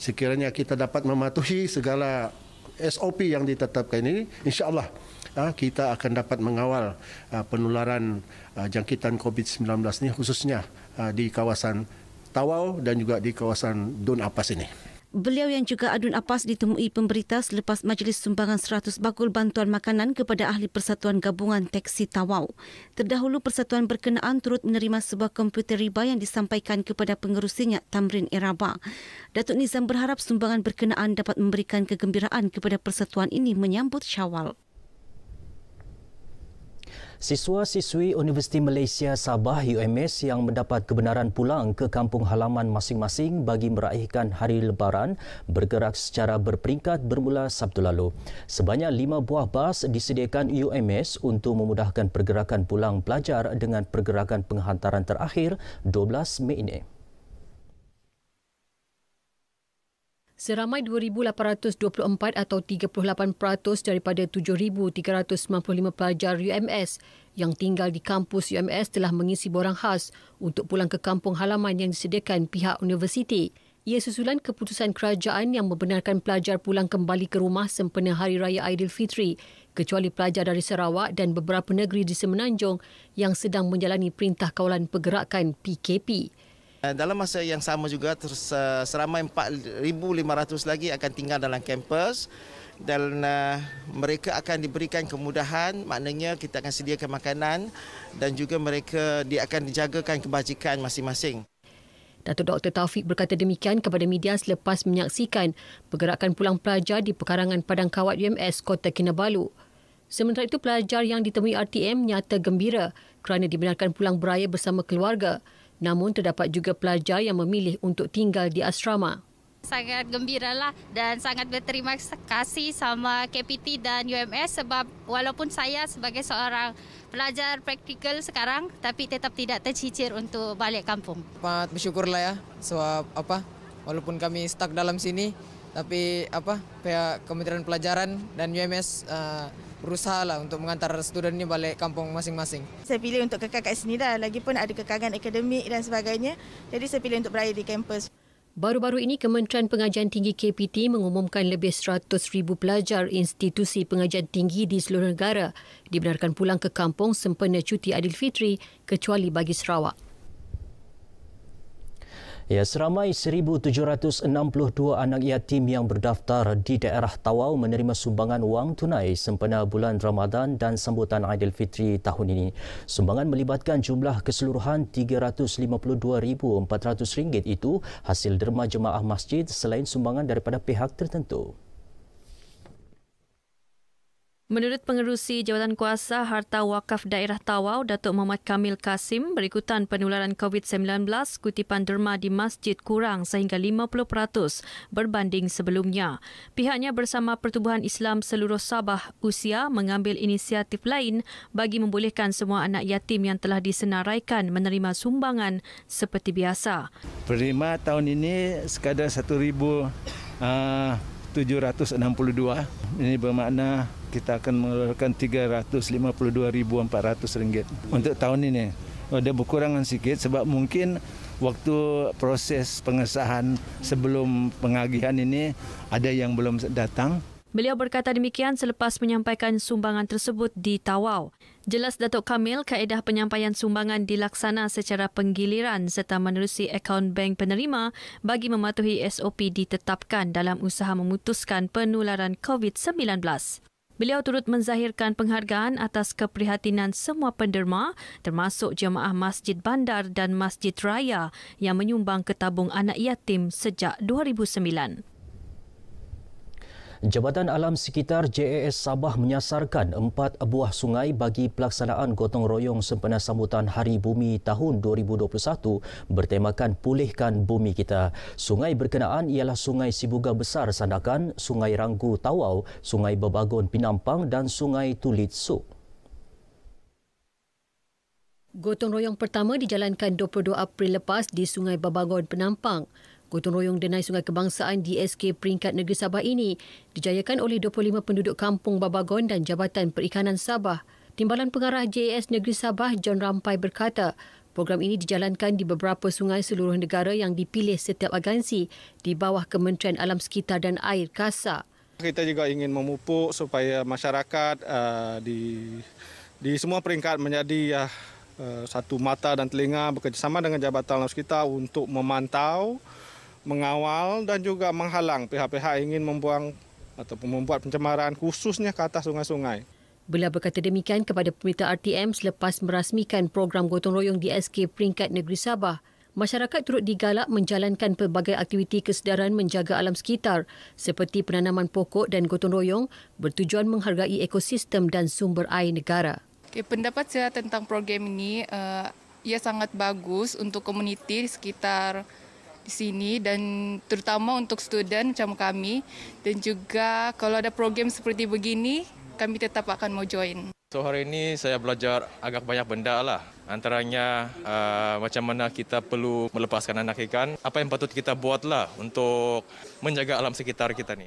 Sekiranya kita dapat mematuhi segala SOP yang ditetapkan ini, insyaAllah ah, kita akan dapat mengawal ah, penularan ah, jangkitan COVID-19 ini khususnya di kawasan Tawau dan juga di kawasan Dun Apas ini. Beliau yang juga Adun Apas ditemui pemberita selepas majlis sumbangan 100 bakul bantuan makanan kepada ahli persatuan gabungan Teksi Tawau. Terdahulu persatuan berkenaan turut menerima sebuah komputer riba yang disampaikan kepada pengerusinya Tamrin Eraba. Datuk Nizam berharap sumbangan berkenaan dapat memberikan kegembiraan kepada persatuan ini menyambut syawal. Siswa-siswi Universiti Malaysia Sabah UMS yang mendapat kebenaran pulang ke kampung halaman masing-masing bagi meraihkan hari lebaran bergerak secara berperingkat bermula Sabtu lalu. Sebanyak lima buah bas disediakan UMS untuk memudahkan pergerakan pulang pelajar dengan pergerakan penghantaran terakhir 12 Mei ini. Seramai 2,824 atau 38% daripada 7,395 pelajar UMS yang tinggal di kampus UMS telah mengisi borang khas untuk pulang ke kampung halaman yang disediakan pihak universiti. Ia susulan keputusan kerajaan yang membenarkan pelajar pulang kembali ke rumah sempena Hari Raya Aidilfitri, kecuali pelajar dari Sarawak dan beberapa negeri di Semenanjung yang sedang menjalani Perintah Kawalan Pergerakan PKP. Eh, dalam masa yang sama juga eh, seramai 4500 lagi akan tinggal dalam kampus dan eh, mereka akan diberikan kemudahan maknanya kita akan sediakan makanan dan juga mereka dia akan dijagakan kebajikan masing-masing. Datuk Dr Taufik berkata demikian kepada media selepas menyaksikan pergerakan pulang pelajar di pekarangan Padang Kawat UMS Kota Kinabalu. Sementara itu pelajar yang ditemui RTM nyata gembira kerana dibenarkan pulang beraya bersama keluarga namun terdapat juga pelajar yang memilih untuk tinggal di asrama. Sangat gembira lah dan sangat berterima kasih sama KPT dan UMS sebab walaupun saya sebagai seorang pelajar praktikal sekarang tapi tetap tidak tercicir untuk balik kampung. Sangat bersyukur lah ya sebab apa walaupun kami stuck dalam sini tapi apa pihak Kementerian Pelajaran dan UMS uh, berusaha lah untuk mengantar student ni balik kampung masing-masing. Saya pilih untuk kekal kat sini dah. Lagipun ada kekangan akademik dan sebagainya. Jadi saya pilih untuk beraya di kampus. Baru-baru ini, Kementerian Pengajian Tinggi KPT mengumumkan lebih 100,000 pelajar institusi pengajian tinggi di seluruh negara dibenarkan pulang ke kampung sempena cuti Adil Fitri kecuali bagi Sarawak. Ya, seramai 1,762 anak yatim yang berdaftar di daerah Tawau menerima sumbangan wang tunai sempena bulan Ramadan dan sambutan Aidilfitri tahun ini. Sumbangan melibatkan jumlah keseluruhan RM352,400 itu hasil derma jemaah masjid selain sumbangan daripada pihak tertentu. Menurut pengerusi Jawatan Kuasa Harta Wakaf Daerah Tawau, Datuk Muhammad Kamil Kasim, berikutan penularan COVID-19, kutipan derma di masjid kurang sehingga 50% berbanding sebelumnya. Pihaknya bersama Pertubuhan Islam Seluruh Sabah Usia mengambil inisiatif lain bagi membolehkan semua anak yatim yang telah disenaraikan menerima sumbangan seperti biasa. Perima tahun ini sekadar RM1,000. Uh, 762. Ini bermakna kita akan mengeluarkan 352,400 ringgit untuk tahun ini. Ada oh, berkurangan sikit sebab mungkin waktu proses pengesahan sebelum pengagihan ini ada yang belum datang. Beliau berkata demikian selepas menyampaikan sumbangan tersebut di Tawau. Jelas Datuk Kamil, kaedah penyampaian sumbangan dilaksana secara penggiliran serta menerusi akaun bank penerima bagi mematuhi SOP ditetapkan dalam usaha memutuskan penularan COVID-19. Beliau turut menzahirkan penghargaan atas keprihatinan semua penderma termasuk jemaah Masjid Bandar dan Masjid Raya yang menyumbang ke tabung anak yatim sejak 2009. Jabatan Alam Sekitar JAS Sabah menyasarkan empat buah sungai bagi pelaksanaan gotong royong sempena sambutan Hari Bumi tahun 2021 bertemakan Pulihkan Bumi Kita. Sungai berkenaan ialah Sungai Sibuga Besar Sandakan, Sungai Ranggu Tawau, Sungai Babagon Pinampang dan Sungai Tulit Suk. Gotong royong pertama dijalankan 22 April lepas di Sungai Babagon Penampang. Gotong royong denai Sungai Kebangsaan DSK peringkat negeri Sabah ini dijayakan oleh 25 penduduk kampung Babagon dan Jabatan Perikanan Sabah. Timbalan Pengarah JAS Negeri Sabah John Rampai berkata, program ini dijalankan di beberapa sungai seluruh negara yang dipilih setiap agensi di bawah Kementerian Alam Sekitar dan Air KASA. Kita juga ingin memupuk supaya masyarakat uh, di di semua peringkat menjadi uh, uh satu mata dan telinga bekerjasama dengan Jabatan Alam Sekitar untuk memantau mengawal dan juga menghalang pihak-pihak ingin membuang atau membuat pencemaran khususnya ke atas sungai-sungai. Beliau berkata demikian kepada pemerintah RTM selepas merasmikan program gotong royong di SK peringkat negeri Sabah. Masyarakat turut digalak menjalankan pelbagai aktiviti kesedaran menjaga alam sekitar seperti penanaman pokok dan gotong royong bertujuan menghargai ekosistem dan sumber air negara. Okay, pendapat saya tentang program ini, uh, ia sangat bagus untuk komuniti sekitar di sini dan terutama untuk student macam kami dan juga kalau ada program seperti begini kami tetap akan mau join. So hari ini saya belajar agak banyak benda lah. Antaranya uh, macam mana kita perlu melepaskan anak ikan, apa yang patut kita buat lah untuk menjaga alam sekitar kita ni.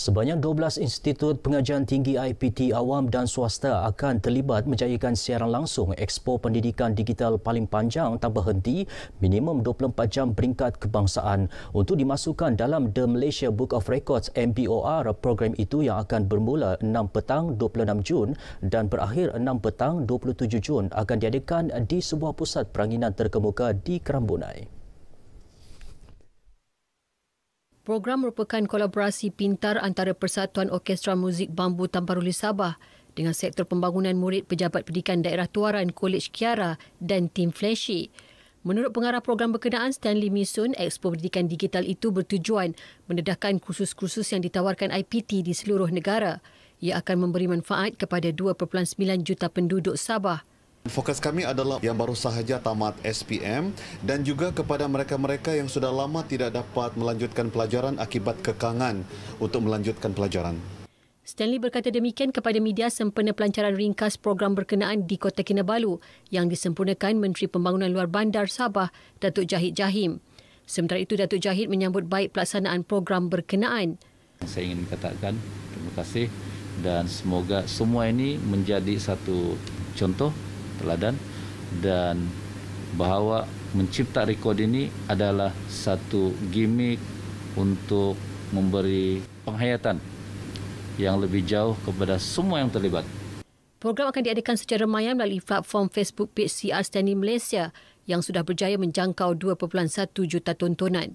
Sebanyak 12 institut pengajian tinggi IPT awam dan swasta akan terlibat menjayakan siaran langsung Expo Pendidikan Digital paling panjang tanpa henti minimum 24 jam peringkat kebangsaan untuk dimasukkan dalam The Malaysia Book of Records MBOR program itu yang akan bermula 6 petang 26 Jun dan berakhir 6 petang 27 Jun akan diadakan di sebuah pusat peranginan terkemuka di Kerambunai. Program merupakan kolaborasi pintar antara Persatuan Orkestra Muzik Bambu Tambaruli Sabah dengan Sektor Pembangunan Murid Pejabat Pendidikan Daerah Tuaran Kolej Kiara dan Tim Flashy. Menurut pengarah program berkenaan Stanley Misun, Expo Pendidikan Digital itu bertujuan mendedahkan kursus-kursus yang ditawarkan IPT di seluruh negara. Ia akan memberi manfaat kepada 2.9 juta penduduk Sabah. Fokus kami adalah yang baru sahaja tamat SPM dan juga kepada mereka-mereka yang sudah lama tidak dapat melanjutkan pelajaran akibat kekangan untuk melanjutkan pelajaran. Stanley berkata demikian kepada media sempena pelancaran ringkas program berkenaan di Kota Kinabalu yang disempurnakan Menteri Pembangunan Luar Bandar Sabah, Datuk Jahid Jahim. Sementara itu, Datuk Jahid menyambut baik pelaksanaan program berkenaan. Saya ingin katakan terima kasih dan semoga semua ini menjadi satu contoh teladan dan bahawa mencipta rekod ini adalah satu gimmick untuk memberi penghayatan yang lebih jauh kepada semua yang terlibat. Program akan diadakan secara maya melalui platform Facebook page CR Standing Malaysia yang sudah berjaya menjangkau 2.1 juta tontonan.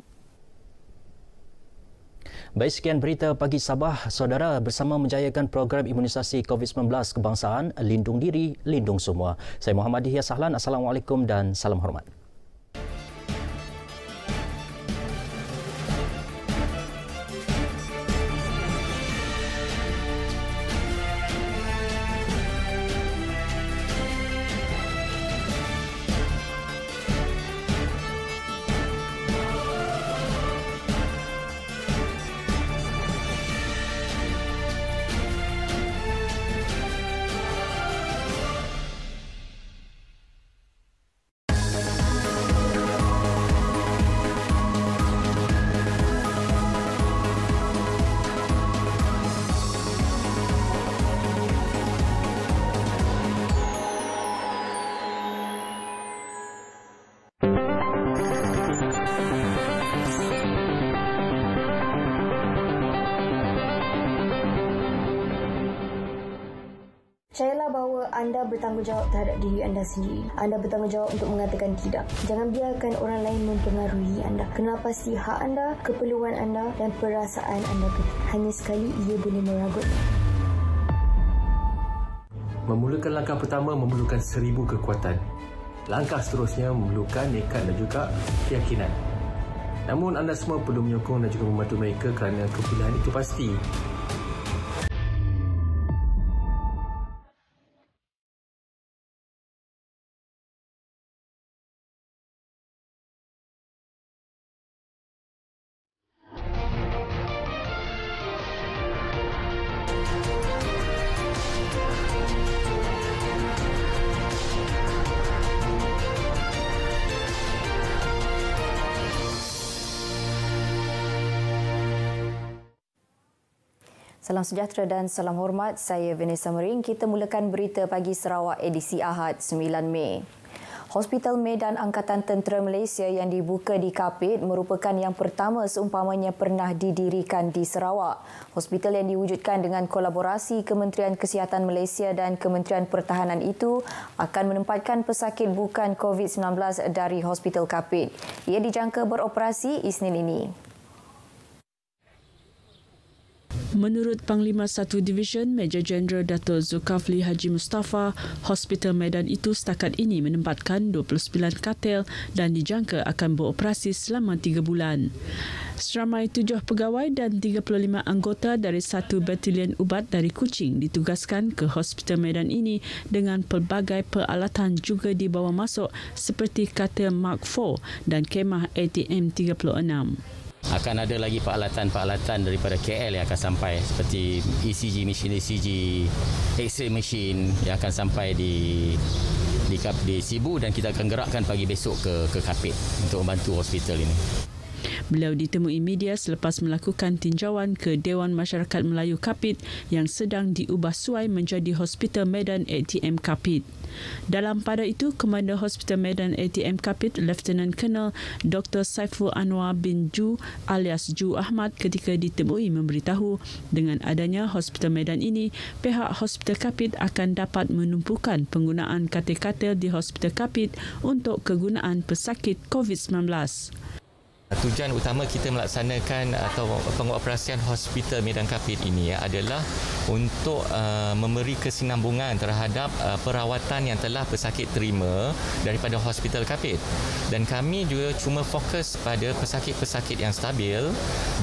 Baik sekian berita pagi Sabah, saudara bersama menjayakan program imunisasi COVID-19 kebangsaan, lindung diri, lindung semua. Saya Muhammad Dihya Sahlan, Assalamualaikum dan salam hormat. bertanggungjawab terhadap diri anda sendiri. Anda bertanggungjawab untuk mengatakan tidak. Jangan biarkan orang lain mempengaruhi anda. Kenal pasti hak anda, keperluan anda dan perasaan anda. Hanya sekali ia boleh meragut. Memulakan langkah pertama memerlukan seribu kekuatan. Langkah seterusnya memerlukan nekat dan juga keyakinan. Namun anda semua perlu menyokong dan juga membantu mereka kerana kepilihan itu pasti Salam sejahtera dan salam hormat. Saya Vanessa Mering. Kita mulakan berita pagi Sarawak edisi Ahad 9 Mei. Hospital Medan Angkatan Tentera Malaysia yang dibuka di Kapit merupakan yang pertama seumpamanya pernah didirikan di Sarawak. Hospital yang diwujudkan dengan kolaborasi Kementerian Kesihatan Malaysia dan Kementerian Pertahanan itu akan menempatkan pesakit bukan COVID-19 dari Hospital Kapit. Ia dijangka beroperasi Isnin ini. Menurut Panglima 1 Division, Major Jeneral Dato' Zulkafli Haji Mustafa, Hospital Medan itu setakat ini menempatkan 29 katil dan dijangka akan beroperasi selama 3 bulan. Seramai 7 pegawai dan 35 anggota dari satu batalion ubat dari Kuching ditugaskan ke Hospital Medan ini dengan pelbagai peralatan juga dibawa masuk seperti katil Mark IV dan kemah ATM 36 akan ada lagi peralatan-peralatan daripada KL yang akan sampai seperti ECG mesin ECG X-ray mesin yang akan sampai di di, di Sibu dan kita akan gerakkan pagi besok ke ke Kapit untuk membantu hospital ini. Beliau ditemui media selepas melakukan tinjauan ke Dewan Masyarakat Melayu Kapit yang sedang diubah suai menjadi Hospital Medan ATM Kapit. Dalam pada itu, Komander Hospital Medan ATM Kapit, Lieutenant Colonel Dr. Saiful Anwar bin Ju alias Ju Ahmad ketika ditemui memberitahu dengan adanya Hospital Medan ini, pihak Hospital Kapit akan dapat menumpukan penggunaan katil-katil di Hospital Kapit untuk kegunaan pesakit COVID-19 tujuan utama kita melaksanakan uh, atau pengoperasian hospital Medan Kapit ini ya, adalah untuk uh, memberi kesinambungan terhadap uh, perawatan yang telah pesakit terima daripada hospital Kapit dan kami juga cuma fokus pada pesakit-pesakit yang stabil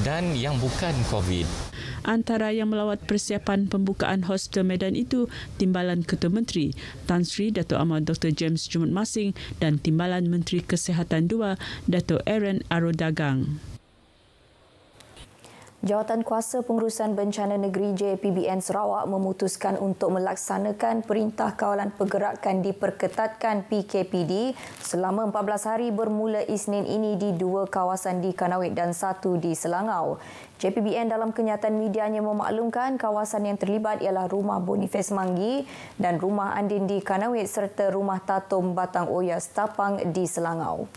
dan yang bukan COVID antara yang melawat persiapan pembukaan hospital Medan itu Timbalan Ketua Menteri Tan Sri Dato' Amar Dr. James Jumat Masing dan Timbalan Menteri Kesihatan dua Dato' Aaron Arodagang. Jawatan Kuasa Pengurusan Bencana Negeri JPBN Sarawak memutuskan untuk melaksanakan Perintah Kawalan Pergerakan Diperketatkan PKPD selama 14 hari bermula Isnin ini di dua kawasan di Kanawit dan satu di Selangau. JPBN dalam kenyataan medianya memaklumkan kawasan yang terlibat ialah rumah Boniface Manggi dan rumah Andin di Kanawit serta rumah Tatum Batang Oya Tapang di Selangau.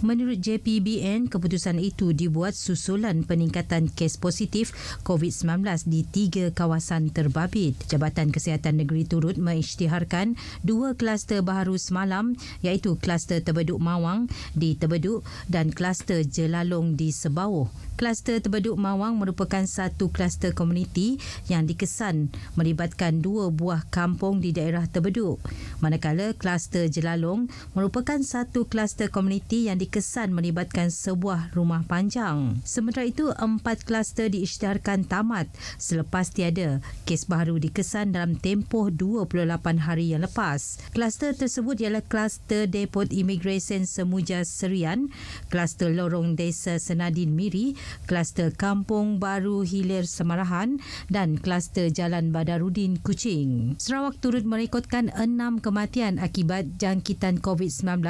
Menurut JPBN, keputusan itu dibuat susulan peningkatan kes positif COVID-19 di tiga kawasan terbabit. Jabatan Kesihatan Negeri turut mengisytiharkan dua kluster baru semalam iaitu kluster Tebeduk Mawang di Tebeduk dan kluster Jelalong di Sebawuh. Kluster Tebeduk Mawang merupakan satu kluster komuniti yang dikesan melibatkan dua buah kampung di daerah Tebeduk. Manakala kluster Jelalong merupakan satu kluster komuniti yang dikesan kesan melibatkan sebuah rumah panjang. Sementara itu, empat kluster diisytiharkan tamat selepas tiada kes baru dikesan dalam tempoh 28 hari yang lepas. Kluster tersebut ialah kluster Depot Immigration Semuja Serian, kluster Lorong Desa Senadin Miri, kluster Kampung Baru Hilir Semarahan dan kluster Jalan Badarudin Kuching. Sarawak turut merekodkan enam kematian akibat jangkitan COVID-19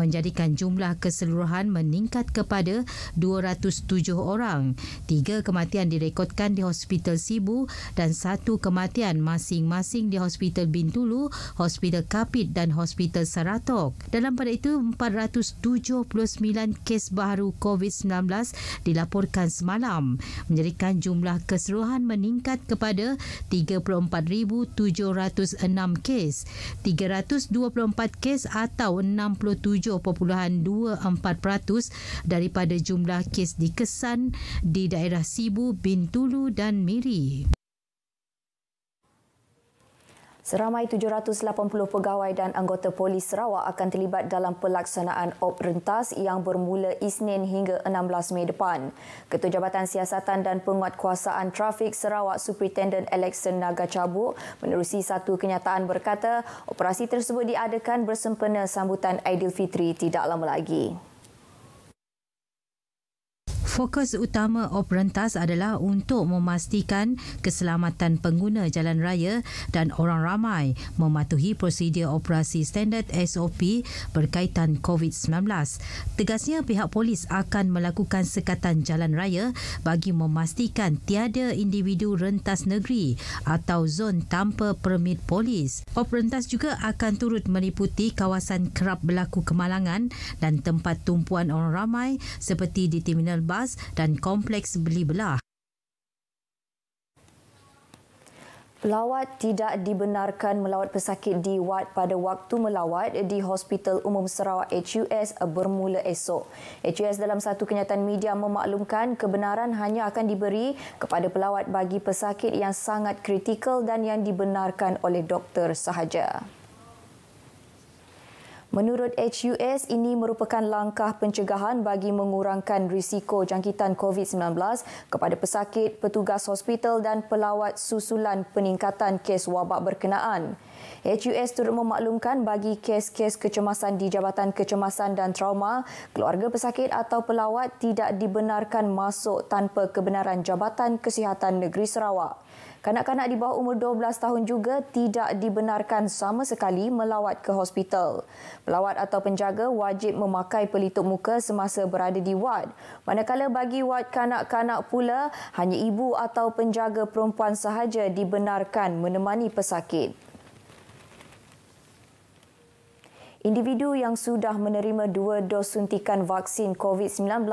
menjadikan jumlah kes keseluruhan meningkat kepada 207 orang. Tiga kematian direkodkan di Hospital Sibu dan satu kematian masing-masing di Hospital Bintulu, Hospital Kapit dan Hospital Saratok. Dalam pada itu, 479 kes baru COVID-19 dilaporkan semalam, menjadikan jumlah keseluruhan meningkat kepada 34,706 kes. 324 kes atau 67.24 0.4% daripada jumlah kes dikesan di daerah Sibu, Bintulu dan Miri. Seramai 780 pegawai dan anggota polis Sarawak akan terlibat dalam pelaksanaan op rentas yang bermula Isnin hingga 16 Mei depan. Ketua Jabatan Siasatan dan Penguatkuasaan Trafik Sarawak Superintendent Alexen Naga Cabuk menerusi satu kenyataan berkata operasi tersebut diadakan bersempena sambutan Aidilfitri tidak lama lagi. Fokus utama Operantas adalah untuk memastikan keselamatan pengguna jalan raya dan orang ramai mematuhi prosedur operasi standard SOP berkaitan COVID-19. Tegasnya pihak polis akan melakukan sekatan jalan raya bagi memastikan tiada individu rentas negeri atau zon tanpa permit polis. Operantas juga akan turut meliputi kawasan kerap berlaku kemalangan dan tempat tumpuan orang ramai seperti di terminal bas Kemas dan Kompleks Beli Belah. Pelawat tidak dibenarkan melawat pesakit di Wad pada waktu melawat di Hospital Umum Sarawak HUS bermula esok. HUS dalam satu kenyataan media memaklumkan kebenaran hanya akan diberi kepada pelawat bagi pesakit yang sangat kritikal dan yang dibenarkan oleh doktor sahaja. Menurut HUS, ini merupakan langkah pencegahan bagi mengurangkan risiko jangkitan COVID-19 kepada pesakit, petugas hospital dan pelawat susulan peningkatan kes wabak berkenaan. HUS turut memaklumkan bagi kes-kes kecemasan di Jabatan Kecemasan dan Trauma, keluarga pesakit atau pelawat tidak dibenarkan masuk tanpa kebenaran Jabatan Kesihatan Negeri Sarawak. Kanak-kanak di bawah umur 12 tahun juga tidak dibenarkan sama sekali melawat ke hospital. Pelawat atau penjaga wajib memakai pelitup muka semasa berada di ward. Manakala bagi ward kanak-kanak pula, hanya ibu atau penjaga perempuan sahaja dibenarkan menemani pesakit. Individu yang sudah menerima dua dos suntikan vaksin COVID-19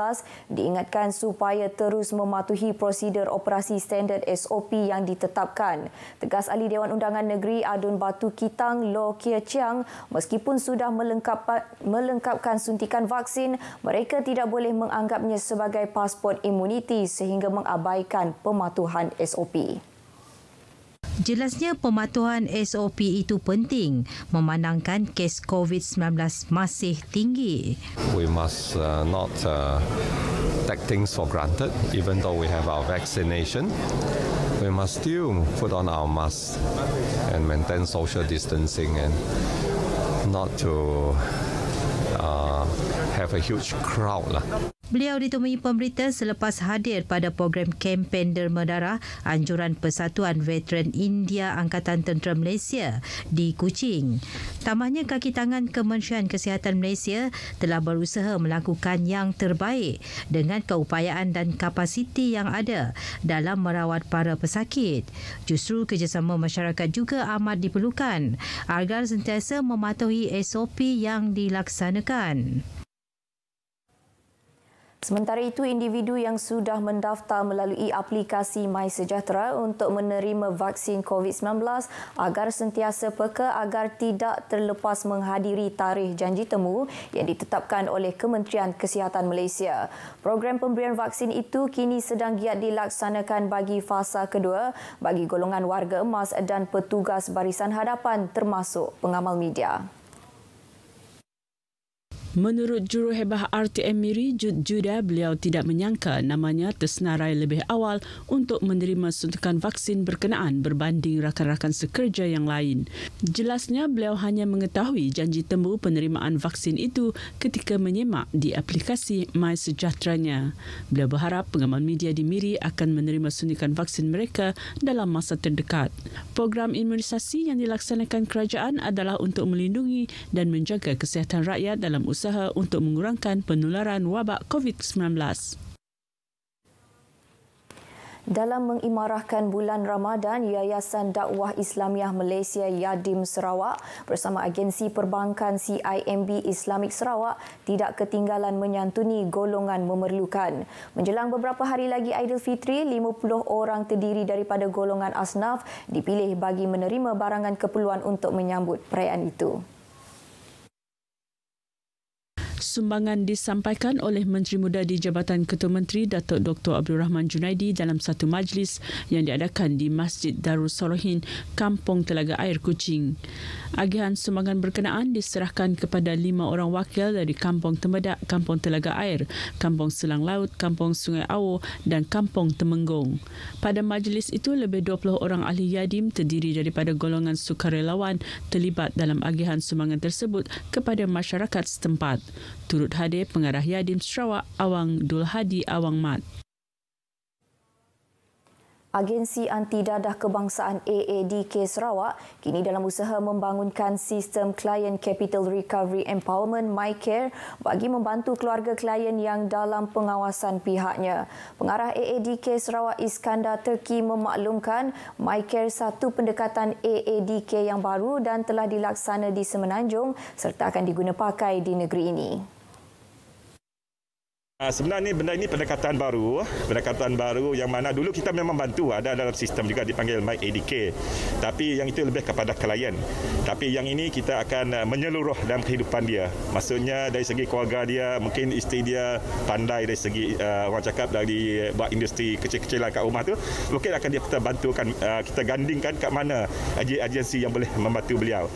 diingatkan supaya terus mematuhi prosedur operasi standard SOP yang ditetapkan. Tegas Ahli Dewan Undangan Negeri Adun Batu Kitang, Lo Kia Chiang, meskipun sudah melengkapkan suntikan vaksin, mereka tidak boleh menganggapnya sebagai pasport imuniti sehingga mengabaikan pematuhan SOP. Jelasnya pematuhan SOP itu penting memandangkan kes COVID-19 masih tinggi. We must uh, not uh, take things for granted even though we have our vaccination. We must still put on our mask and maintain social distancing and not to uh, have a huge crowd lah. Beliau ditemui pemerita selepas hadir pada program kempen derma darah Anjuran Persatuan Veteran India Angkatan Tentera Malaysia di Kuching. Tambahnya kaki tangan Kementerian Kesihatan Malaysia telah berusaha melakukan yang terbaik dengan keupayaan dan kapasiti yang ada dalam merawat para pesakit. Justru kerjasama masyarakat juga amat diperlukan agar sentiasa mematuhi SOP yang dilaksanakan. Sementara itu, individu yang sudah mendaftar melalui aplikasi MySejahtera untuk menerima vaksin COVID-19 agar sentiasa peka agar tidak terlepas menghadiri tarikh janji temu yang ditetapkan oleh Kementerian Kesihatan Malaysia. Program pemberian vaksin itu kini sedang giat dilaksanakan bagi fasa kedua bagi golongan warga emas dan petugas barisan hadapan termasuk pengamal media. Menurut juruhebah RTM Miri Jud Juda, beliau tidak menyangka namanya tersenarai lebih awal untuk menerima suntikan vaksin berkenaan berbanding rakan-rakan sekerja yang lain. Jelasnya, beliau hanya mengetahui janji temu penerimaan vaksin itu ketika menyemak di aplikasi My Sejahtera.nya Beliau berharap pengaman media di Miri akan menerima suntikan vaksin mereka dalam masa terdekat. Program imunisasi yang dilaksanakan kerajaan adalah untuk melindungi dan menjaga kesihatan rakyat dalam usaha berusaha untuk mengurangkan penularan wabak COVID-19. Dalam mengimarahkan bulan Ramadan, Yayasan Dakwah Islamiah Malaysia Yadim Sarawak bersama agensi perbankan CIMB Islamic Sarawak tidak ketinggalan menyantuni golongan memerlukan. Menjelang beberapa hari lagi Aidilfitri, 50 orang terdiri daripada golongan asnaf dipilih bagi menerima barangan keperluan untuk menyambut perayaan itu sumbangan disampaikan oleh Menteri Muda di Jabatan Ketua Menteri Datuk Dr. Abdul Rahman Junaidi dalam satu majlis yang diadakan di Masjid Darul Salihin, Kampung Telaga Air Kucing. Agihan sumbangan berkenaan diserahkan kepada lima orang wakil dari Kampung Temedak, Kampung Telaga Air, Kampung Selang Laut, Kampung Sungai Awo dan Kampung Temenggong. Pada majlis itu, lebih 20 orang ahli yadim terdiri daripada golongan sukarelawan terlibat dalam agihan sumbangan tersebut kepada masyarakat setempat turut hadir pengarah Yadim Sarawak Awang Dulhadi Awang Mat. Agensi Anti Dadah Kebangsaan AADK Sarawak kini dalam usaha membangunkan sistem Client Capital Recovery Empowerment MyCare bagi membantu keluarga klien yang dalam pengawasan pihaknya. Pengarah AADK Sarawak Iskandar Turki memaklumkan MyCare satu pendekatan AADK yang baru dan telah dilaksana di Semenanjung serta akan diguna pakai di negeri ini. Ah, sebenarnya benda ini pendekatan baru, pendekatan baru yang mana dulu kita memang bantu ada dalam sistem juga dipanggil My ADK. Tapi yang itu lebih kepada klien. Tapi yang ini kita akan ah, menyeluruh dalam kehidupan dia. Maksudnya dari segi keluarga dia, mungkin isteri dia pandai dari segi uh, orang cakap dari buat industri kecil-kecil lah kat rumah tu. Mungkin akan dia kita bantukan, uh, kita gandingkan kat mana agensi yang boleh membantu beliau.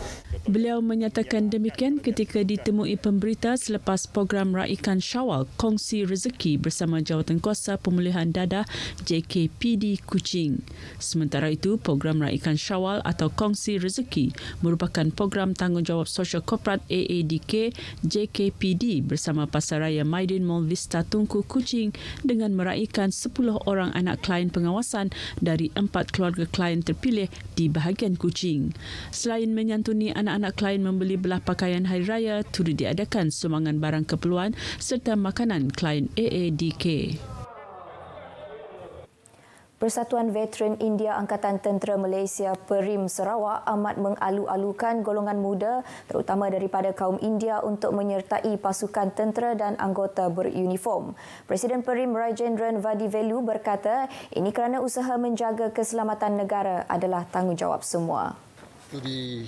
Beliau menyatakan demikian ketika ditemui pemberita selepas program Raikan Syawal Kongsi Rezeki bersama Jawatan Jawatankuasa Pemulihan Dadah JKPD Kuching. Sementara itu, program Raikan Syawal atau Kongsi Rezeki merupakan program tanggungjawab sosial korporat AADK JKPD bersama Pasaraya Maidin Mall Vista Tungku Kuching dengan meraihkan 10 orang anak klien pengawasan dari empat keluarga klien terpilih di bahagian Kuching. Selain menyantuni anak anak-anak klien membeli belah pakaian hari raya turut diadakan sumangan barang keperluan serta makanan klien AADK. Persatuan Veteran India Angkatan Tentera Malaysia Perim Sarawak amat mengalu-alukan golongan muda terutama daripada kaum India untuk menyertai pasukan tentera dan anggota beruniform. Presiden Perim Rajendran Vadivelu berkata ini kerana usaha menjaga keselamatan negara adalah tanggungjawab semua. To the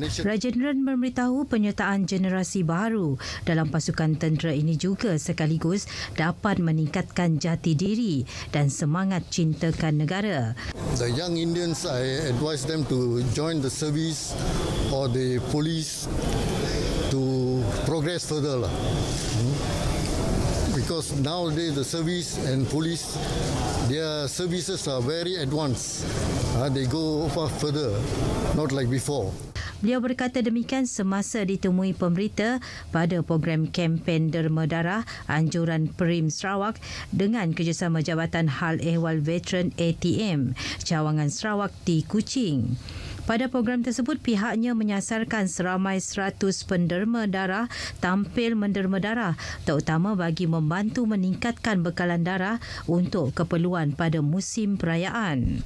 Raja Jeneral memberitahu penyertaan generasi baru dalam pasukan tentera ini juga sekaligus dapat meningkatkan jati diri dan semangat cintakan negara. The young Indians, I advise them to join the service or the police to progress further lah. Hmm. Because nowadays the service and police, their services are very advanced. Ah, they go far further, not like before. Beliau berkata demikian semasa ditemui pemerita pada program kempen derma darah anjuran Prim Sarawak dengan kerjasama Jabatan Hal Ehwal Veteran ATM Cawangan Sarawak di Kuching. Pada program tersebut, pihaknya menyasarkan seramai 100 penderma darah tampil menderma darah terutama bagi membantu meningkatkan bekalan darah untuk keperluan pada musim perayaan.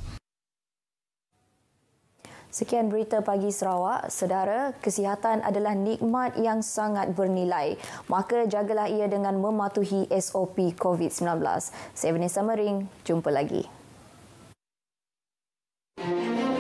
Sekian berita pagi Sarawak. Sedara, kesihatan adalah nikmat yang sangat bernilai. Maka jagalah ia dengan mematuhi SOP COVID-19. Saya Vanessa Mering, jumpa lagi. Thank you.